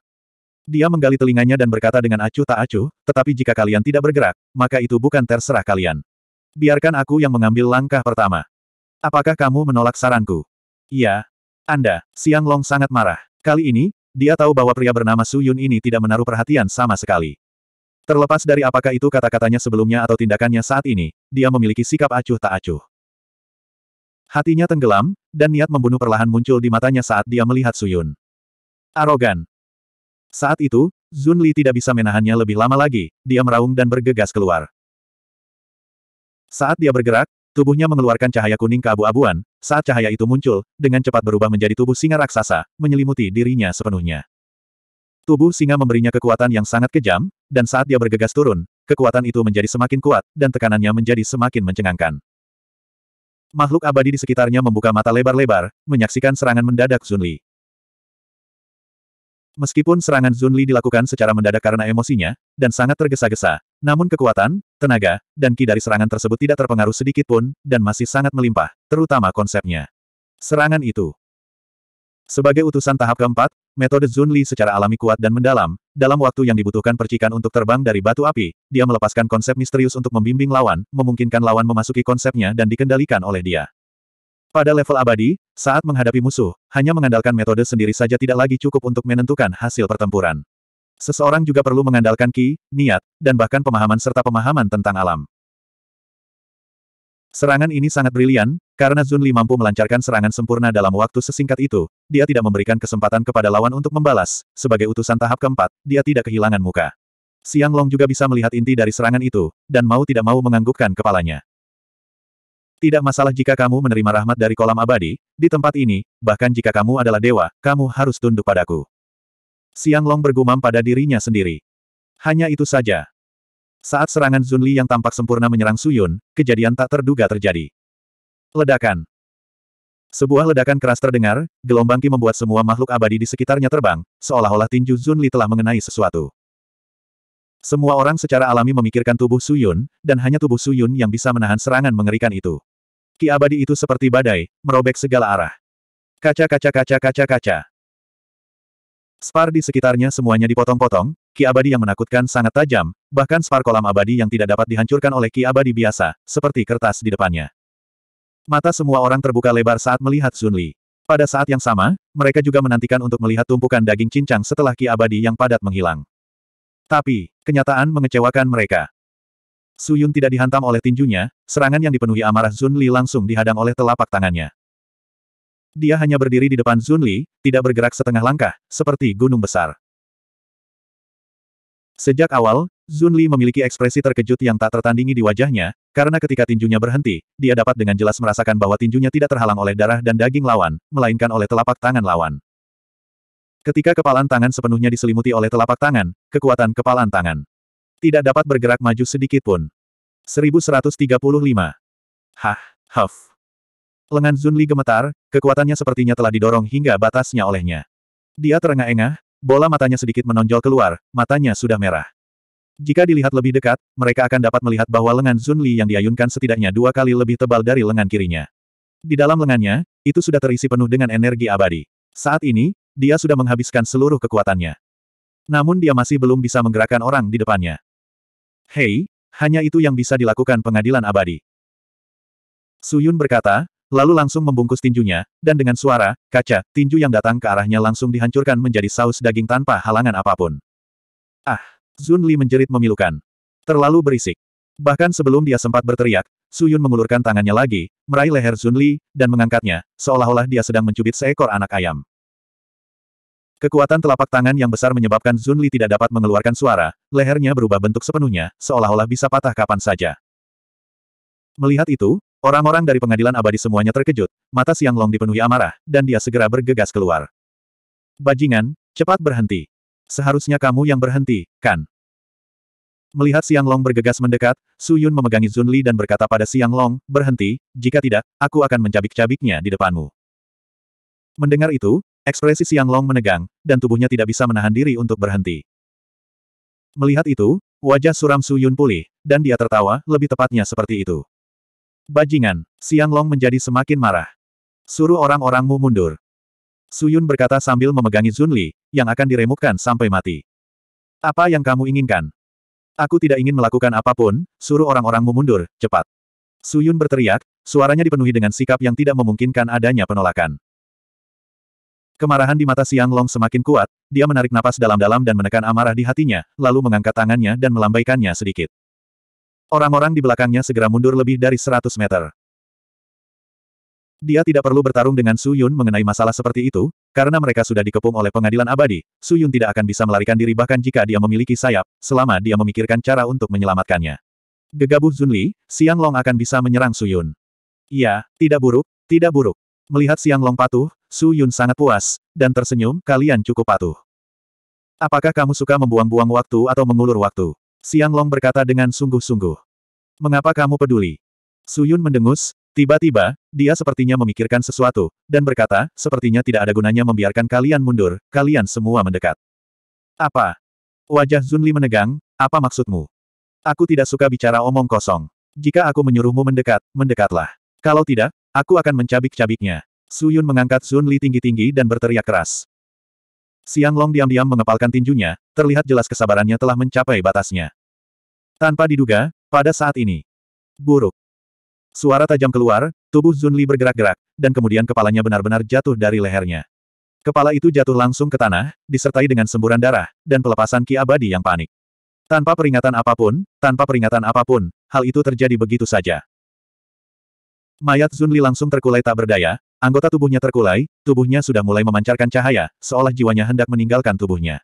Dia menggali telinganya dan berkata dengan acuh tak acuh, tetapi jika kalian tidak bergerak, maka itu bukan terserah kalian. Biarkan aku yang mengambil langkah pertama. Apakah kamu menolak saranku? Iya. Anda, Siang Long sangat marah. Kali ini, dia tahu bahwa pria bernama Su Yun ini tidak menaruh perhatian sama sekali. Terlepas dari apakah itu kata-katanya sebelumnya atau tindakannya saat ini, dia memiliki sikap acuh tak acuh. Hatinya tenggelam, dan niat membunuh perlahan muncul di matanya saat dia melihat Su Yun. Arogan. Saat itu, Zun Li tidak bisa menahannya lebih lama lagi, dia meraung dan bergegas keluar. Saat dia bergerak, tubuhnya mengeluarkan cahaya kuning keabu-abuan, saat cahaya itu muncul, dengan cepat berubah menjadi tubuh singa raksasa, menyelimuti dirinya sepenuhnya. Tubuh singa memberinya kekuatan yang sangat kejam, dan saat dia bergegas turun, kekuatan itu menjadi semakin kuat, dan tekanannya menjadi semakin mencengangkan. Makhluk abadi di sekitarnya membuka mata lebar-lebar, menyaksikan serangan mendadak Zunli. Meskipun serangan Zunli dilakukan secara mendadak karena emosinya, dan sangat tergesa-gesa, namun kekuatan, tenaga, dan ki dari serangan tersebut tidak terpengaruh sedikit pun, dan masih sangat melimpah, terutama konsepnya. Serangan itu. Sebagai utusan tahap keempat, metode Zunli secara alami kuat dan mendalam, dalam waktu yang dibutuhkan percikan untuk terbang dari batu api, dia melepaskan konsep misterius untuk membimbing lawan, memungkinkan lawan memasuki konsepnya dan dikendalikan oleh dia. Pada level abadi, saat menghadapi musuh, hanya mengandalkan metode sendiri saja tidak lagi cukup untuk menentukan hasil pertempuran. Seseorang juga perlu mengandalkan ki, niat, dan bahkan pemahaman serta pemahaman tentang alam. Serangan ini sangat brilian, karena Zun Li mampu melancarkan serangan sempurna dalam waktu sesingkat itu, dia tidak memberikan kesempatan kepada lawan untuk membalas, sebagai utusan tahap keempat, dia tidak kehilangan muka. Siang Long juga bisa melihat inti dari serangan itu, dan mau tidak mau menganggukkan kepalanya. Tidak masalah jika kamu menerima rahmat dari kolam abadi, di tempat ini, bahkan jika kamu adalah dewa, kamu harus tunduk padaku. Siang Long bergumam pada dirinya sendiri. Hanya itu saja. Saat serangan Zunli yang tampak sempurna menyerang Suyun, kejadian tak terduga terjadi. Ledakan. Sebuah ledakan keras terdengar, gelombang Ki membuat semua makhluk abadi di sekitarnya terbang, seolah-olah tinju Zunli telah mengenai sesuatu. Semua orang secara alami memikirkan tubuh Suyun, dan hanya tubuh Suyun yang bisa menahan serangan mengerikan itu. Ki abadi itu seperti badai, merobek segala arah. Kaca kaca kaca kaca kaca. Spar di sekitarnya semuanya dipotong-potong, ki abadi yang menakutkan sangat tajam, bahkan spar kolam abadi yang tidak dapat dihancurkan oleh ki abadi biasa, seperti kertas di depannya. Mata semua orang terbuka lebar saat melihat Sun Li. Pada saat yang sama, mereka juga menantikan untuk melihat tumpukan daging cincang setelah ki abadi yang padat menghilang. Tapi, kenyataan mengecewakan mereka. Su Yun tidak dihantam oleh tinjunya, serangan yang dipenuhi amarah Zun Li langsung dihadang oleh telapak tangannya. Dia hanya berdiri di depan Zun Li, tidak bergerak setengah langkah, seperti gunung besar. Sejak awal, Zun Li memiliki ekspresi terkejut yang tak tertandingi di wajahnya, karena ketika tinjunya berhenti, dia dapat dengan jelas merasakan bahwa tinjunya tidak terhalang oleh darah dan daging lawan, melainkan oleh telapak tangan lawan. Ketika kepalan tangan sepenuhnya diselimuti oleh telapak tangan, kekuatan kepalan tangan tidak dapat bergerak maju sedikit pun. 1135. Hah, huff. Lengan Zunli gemetar, kekuatannya sepertinya telah didorong hingga batasnya olehnya. Dia terengah-engah, bola matanya sedikit menonjol keluar, matanya sudah merah. Jika dilihat lebih dekat, mereka akan dapat melihat bahwa lengan Zunli yang diayunkan setidaknya dua kali lebih tebal dari lengan kirinya. Di dalam lengannya, itu sudah terisi penuh dengan energi abadi. Saat ini, dia sudah menghabiskan seluruh kekuatannya. Namun dia masih belum bisa menggerakkan orang di depannya. Hei, hanya itu yang bisa dilakukan pengadilan abadi. Suyun berkata, lalu langsung membungkus tinjunya, dan dengan suara, kaca, tinju yang datang ke arahnya langsung dihancurkan menjadi saus daging tanpa halangan apapun. Ah! Zun Li menjerit memilukan. Terlalu berisik. Bahkan sebelum dia sempat berteriak, Suyun mengulurkan tangannya lagi, meraih leher Zun Li, dan mengangkatnya, seolah-olah dia sedang mencubit seekor anak ayam. Kekuatan telapak tangan yang besar menyebabkan Zun Li tidak dapat mengeluarkan suara, lehernya berubah bentuk sepenuhnya, seolah-olah bisa patah kapan saja. Melihat itu, orang-orang dari pengadilan abadi semuanya terkejut, mata Siang Long dipenuhi amarah, dan dia segera bergegas keluar. Bajingan, cepat berhenti. Seharusnya kamu yang berhenti, kan? Melihat Siang Long bergegas mendekat, Su Yun memegangi Zun Li dan berkata pada Siang Long, berhenti, jika tidak, aku akan mencabik-cabiknya di depanmu. Mendengar itu, Ekspresi Siang Long menegang, dan tubuhnya tidak bisa menahan diri untuk berhenti. Melihat itu, wajah Suram Su Yun pulih, dan dia tertawa, lebih tepatnya seperti itu. Bajingan, Siang Long menjadi semakin marah. Suruh orang-orangmu mundur. Su Yun berkata sambil memegangi Li, yang akan diremukkan sampai mati. Apa yang kamu inginkan? Aku tidak ingin melakukan apapun, suruh orang-orangmu mundur, cepat. Su Yun berteriak, suaranya dipenuhi dengan sikap yang tidak memungkinkan adanya penolakan. Kemarahan di mata Siang Long semakin kuat, dia menarik napas dalam-dalam dan menekan amarah di hatinya, lalu mengangkat tangannya dan melambaikannya sedikit. Orang-orang di belakangnya segera mundur lebih dari 100 meter. Dia tidak perlu bertarung dengan Su Yun mengenai masalah seperti itu, karena mereka sudah dikepung oleh pengadilan abadi, Su Yun tidak akan bisa melarikan diri bahkan jika dia memiliki sayap, selama dia memikirkan cara untuk menyelamatkannya. Gegabuh Zunli, Siang Long akan bisa menyerang Su Yun. Iya, tidak buruk, tidak buruk. Melihat Siang Long patuh, Su Yun sangat puas, dan tersenyum, kalian cukup patuh. Apakah kamu suka membuang-buang waktu atau mengulur waktu? Siang Long berkata dengan sungguh-sungguh. Mengapa kamu peduli? Su Yun mendengus, tiba-tiba, dia sepertinya memikirkan sesuatu, dan berkata, sepertinya tidak ada gunanya membiarkan kalian mundur, kalian semua mendekat. Apa? Wajah Zunli menegang, apa maksudmu? Aku tidak suka bicara omong kosong. Jika aku menyuruhmu mendekat, mendekatlah. Kalau tidak, aku akan mencabik-cabiknya. Su Yun mengangkat Sun Li tinggi-tinggi dan berteriak keras. Siang Long diam-diam mengepalkan tinjunya, terlihat jelas kesabarannya telah mencapai batasnya. Tanpa diduga, pada saat ini. Buruk. Suara tajam keluar, tubuh Sun Li bergerak-gerak, dan kemudian kepalanya benar-benar jatuh dari lehernya. Kepala itu jatuh langsung ke tanah, disertai dengan semburan darah, dan pelepasan ki abadi yang panik. Tanpa peringatan apapun, tanpa peringatan apapun, hal itu terjadi begitu saja. Mayat Zun Li langsung terkulai tak berdaya, Anggota tubuhnya terkulai, tubuhnya sudah mulai memancarkan cahaya, seolah jiwanya hendak meninggalkan tubuhnya.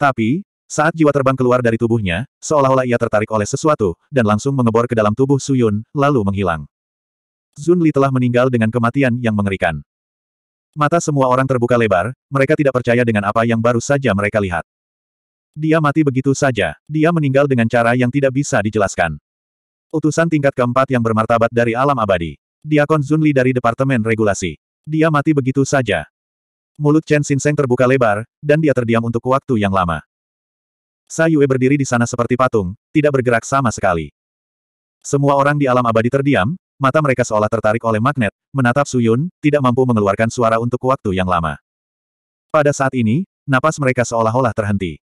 Tapi, saat jiwa terbang keluar dari tubuhnya, seolah-olah ia tertarik oleh sesuatu, dan langsung mengebor ke dalam tubuh Suyun, lalu menghilang. Zun Li telah meninggal dengan kematian yang mengerikan. Mata semua orang terbuka lebar, mereka tidak percaya dengan apa yang baru saja mereka lihat. Dia mati begitu saja, dia meninggal dengan cara yang tidak bisa dijelaskan. Utusan tingkat keempat yang bermartabat dari alam abadi. Diakon Zunli dari Departemen Regulasi. Dia mati begitu saja. Mulut Chen Sinseng terbuka lebar, dan dia terdiam untuk waktu yang lama. Sayue berdiri di sana seperti patung, tidak bergerak sama sekali. Semua orang di alam abadi terdiam, mata mereka seolah tertarik oleh magnet, menatap Suyun, tidak mampu mengeluarkan suara untuk waktu yang lama. Pada saat ini, napas mereka seolah-olah terhenti.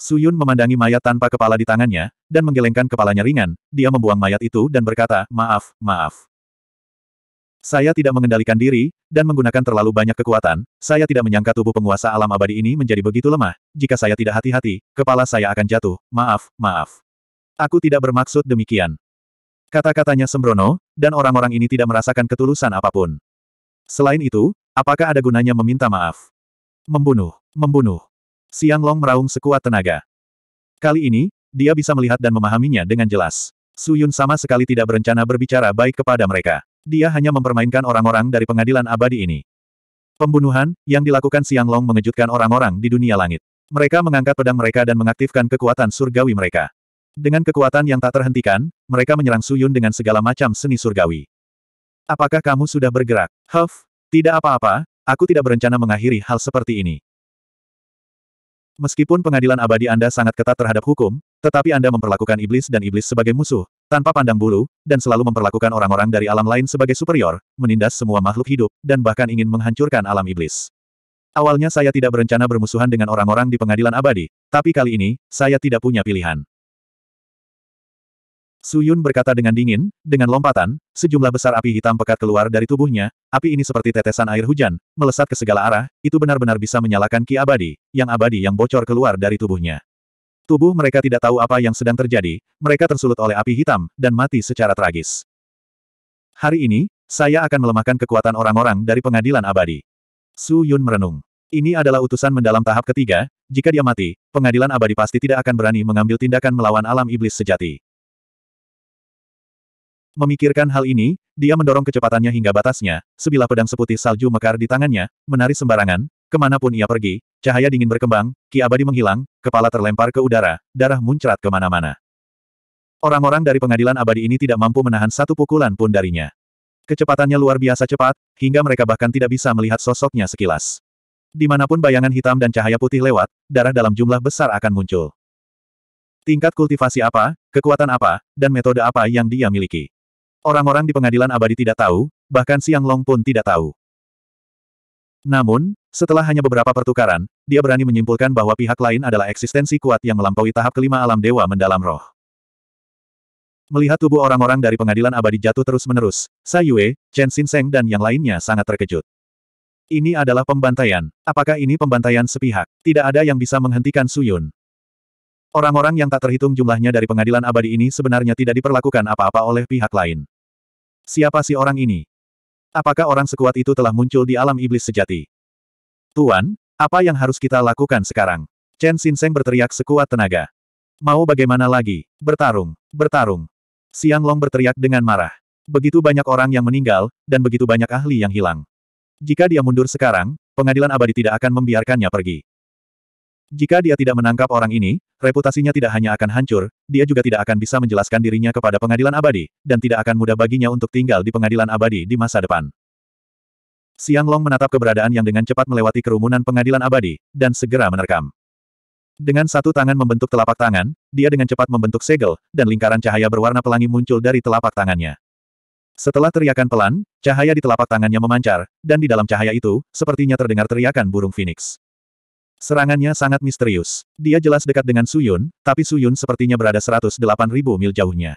Suyun memandangi mayat tanpa kepala di tangannya, dan menggelengkan kepalanya ringan, dia membuang mayat itu dan berkata, maaf, maaf. Saya tidak mengendalikan diri, dan menggunakan terlalu banyak kekuatan, saya tidak menyangka tubuh penguasa alam abadi ini menjadi begitu lemah, jika saya tidak hati-hati, kepala saya akan jatuh, maaf, maaf. Aku tidak bermaksud demikian. Kata-katanya sembrono, dan orang-orang ini tidak merasakan ketulusan apapun. Selain itu, apakah ada gunanya meminta maaf? Membunuh, membunuh. Siang Long meraung sekuat tenaga. Kali ini, dia bisa melihat dan memahaminya dengan jelas. Suyun sama sekali tidak berencana berbicara baik kepada mereka. Dia hanya mempermainkan orang-orang dari pengadilan abadi ini. Pembunuhan, yang dilakukan Siang Long mengejutkan orang-orang di dunia langit. Mereka mengangkat pedang mereka dan mengaktifkan kekuatan surgawi mereka. Dengan kekuatan yang tak terhentikan, mereka menyerang Suyun dengan segala macam seni surgawi. Apakah kamu sudah bergerak? Huff, tidak apa-apa, aku tidak berencana mengakhiri hal seperti ini. Meskipun pengadilan abadi Anda sangat ketat terhadap hukum, tetapi Anda memperlakukan iblis dan iblis sebagai musuh, tanpa pandang bulu, dan selalu memperlakukan orang-orang dari alam lain sebagai superior, menindas semua makhluk hidup, dan bahkan ingin menghancurkan alam iblis. Awalnya saya tidak berencana bermusuhan dengan orang-orang di pengadilan abadi, tapi kali ini, saya tidak punya pilihan. Su Yun berkata dengan dingin, dengan lompatan, sejumlah besar api hitam pekat keluar dari tubuhnya, api ini seperti tetesan air hujan, melesat ke segala arah, itu benar-benar bisa menyalakan ki abadi, yang abadi yang bocor keluar dari tubuhnya. Tubuh mereka tidak tahu apa yang sedang terjadi, mereka tersulut oleh api hitam, dan mati secara tragis. Hari ini, saya akan melemahkan kekuatan orang-orang dari pengadilan abadi. Su Yun merenung. Ini adalah utusan mendalam tahap ketiga, jika dia mati, pengadilan abadi pasti tidak akan berani mengambil tindakan melawan alam iblis sejati. Memikirkan hal ini, dia mendorong kecepatannya hingga batasnya, sebilah pedang seputih salju mekar di tangannya, menari sembarangan, Kemanapun ia pergi, cahaya dingin berkembang, ki abadi menghilang, kepala terlempar ke udara, darah muncrat kemana-mana. Orang-orang dari pengadilan abadi ini tidak mampu menahan satu pukulan pun darinya. Kecepatannya luar biasa cepat, hingga mereka bahkan tidak bisa melihat sosoknya sekilas. Dimanapun bayangan hitam dan cahaya putih lewat, darah dalam jumlah besar akan muncul. Tingkat kultivasi apa, kekuatan apa, dan metode apa yang dia miliki. Orang-orang di pengadilan abadi tidak tahu, bahkan Siang Long pun tidak tahu. Namun, setelah hanya beberapa pertukaran, dia berani menyimpulkan bahwa pihak lain adalah eksistensi kuat yang melampaui tahap kelima alam dewa mendalam roh. Melihat tubuh orang-orang dari pengadilan abadi jatuh terus-menerus, Sayue, Chen Xinseng dan yang lainnya sangat terkejut. Ini adalah pembantaian. Apakah ini pembantaian sepihak? Tidak ada yang bisa menghentikan Suyun. Orang-orang yang tak terhitung jumlahnya dari pengadilan abadi ini sebenarnya tidak diperlakukan apa-apa oleh pihak lain. Siapa si orang ini? Apakah orang sekuat itu telah muncul di alam iblis sejati? Tuan, apa yang harus kita lakukan sekarang? Chen Xinseng berteriak sekuat tenaga. Mau bagaimana lagi? Bertarung, bertarung. Siang Long berteriak dengan marah. Begitu banyak orang yang meninggal, dan begitu banyak ahli yang hilang. Jika dia mundur sekarang, pengadilan abadi tidak akan membiarkannya pergi. Jika dia tidak menangkap orang ini, reputasinya tidak hanya akan hancur, dia juga tidak akan bisa menjelaskan dirinya kepada pengadilan abadi, dan tidak akan mudah baginya untuk tinggal di pengadilan abadi di masa depan. Siang Long menatap keberadaan yang dengan cepat melewati kerumunan pengadilan abadi, dan segera menerkam. Dengan satu tangan membentuk telapak tangan, dia dengan cepat membentuk segel, dan lingkaran cahaya berwarna pelangi muncul dari telapak tangannya. Setelah teriakan pelan, cahaya di telapak tangannya memancar, dan di dalam cahaya itu, sepertinya terdengar teriakan burung phoenix. Serangannya sangat misterius. Dia jelas dekat dengan Suyun, tapi Suyun sepertinya berada 108.000 mil jauhnya.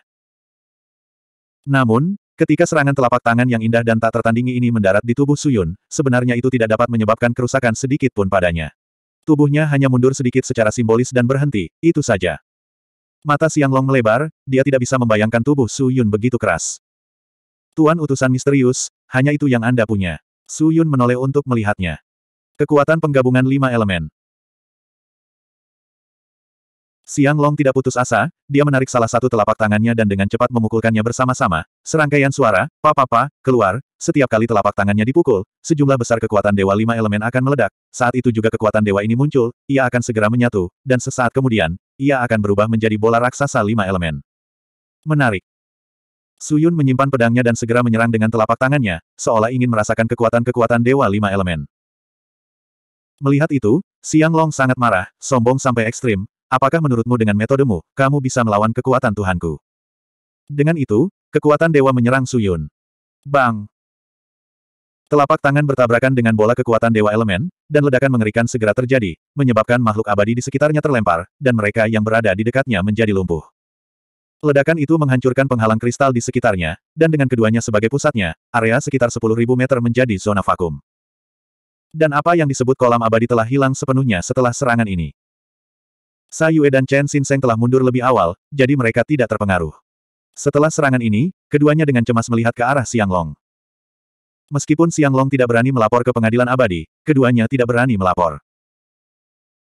Namun, ketika serangan telapak tangan yang indah dan tak tertandingi ini mendarat di tubuh Suyun, sebenarnya itu tidak dapat menyebabkan kerusakan sedikit pun padanya. Tubuhnya hanya mundur sedikit secara simbolis dan berhenti, itu saja. Mata Siang Long melebar, dia tidak bisa membayangkan tubuh Suyun begitu keras. Tuan utusan misterius, hanya itu yang Anda punya. Suyun menoleh untuk melihatnya. Kekuatan penggabungan lima elemen. Siang Long tidak putus asa, dia menarik salah satu telapak tangannya dan dengan cepat memukulkannya bersama-sama. Serangkaian suara, papa-papa, keluar, setiap kali telapak tangannya dipukul, sejumlah besar kekuatan dewa lima elemen akan meledak. Saat itu juga kekuatan dewa ini muncul, ia akan segera menyatu, dan sesaat kemudian, ia akan berubah menjadi bola raksasa lima elemen. Menarik. Suyun menyimpan pedangnya dan segera menyerang dengan telapak tangannya, seolah ingin merasakan kekuatan-kekuatan dewa lima elemen. Melihat itu, Siang Long sangat marah, sombong sampai ekstrim, apakah menurutmu dengan metodemu, kamu bisa melawan kekuatan Tuhanku? Dengan itu, kekuatan dewa menyerang Suyun. Bang! Telapak tangan bertabrakan dengan bola kekuatan dewa elemen, dan ledakan mengerikan segera terjadi, menyebabkan makhluk abadi di sekitarnya terlempar, dan mereka yang berada di dekatnya menjadi lumpuh. Ledakan itu menghancurkan penghalang kristal di sekitarnya, dan dengan keduanya sebagai pusatnya, area sekitar 10.000 meter menjadi zona vakum dan apa yang disebut kolam abadi telah hilang sepenuhnya setelah serangan ini. Sayue dan Chen Xinseng telah mundur lebih awal, jadi mereka tidak terpengaruh. Setelah serangan ini, keduanya dengan cemas melihat ke arah Siang Long. Meskipun Siang Long tidak berani melapor ke pengadilan abadi, keduanya tidak berani melapor.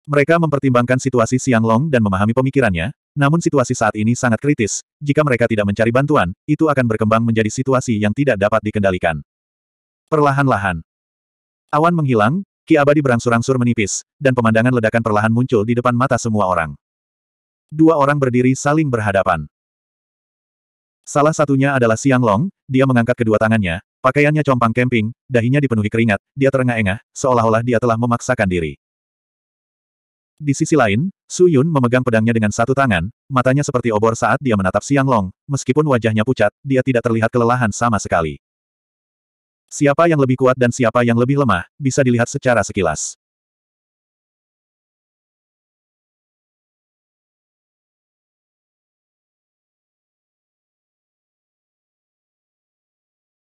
Mereka mempertimbangkan situasi Siang Long dan memahami pemikirannya, namun situasi saat ini sangat kritis, jika mereka tidak mencari bantuan, itu akan berkembang menjadi situasi yang tidak dapat dikendalikan. Perlahan-lahan, Awan menghilang, ki abadi berangsur-angsur menipis, dan pemandangan ledakan perlahan muncul di depan mata semua orang. Dua orang berdiri saling berhadapan. Salah satunya adalah Siang Long, dia mengangkat kedua tangannya, pakaiannya compang kemping, dahinya dipenuhi keringat, dia terengah-engah, seolah-olah dia telah memaksakan diri. Di sisi lain, Su Yun memegang pedangnya dengan satu tangan, matanya seperti obor saat dia menatap Siang Long, meskipun wajahnya pucat, dia tidak terlihat kelelahan sama sekali. Siapa yang lebih kuat dan siapa yang lebih lemah, bisa dilihat secara sekilas.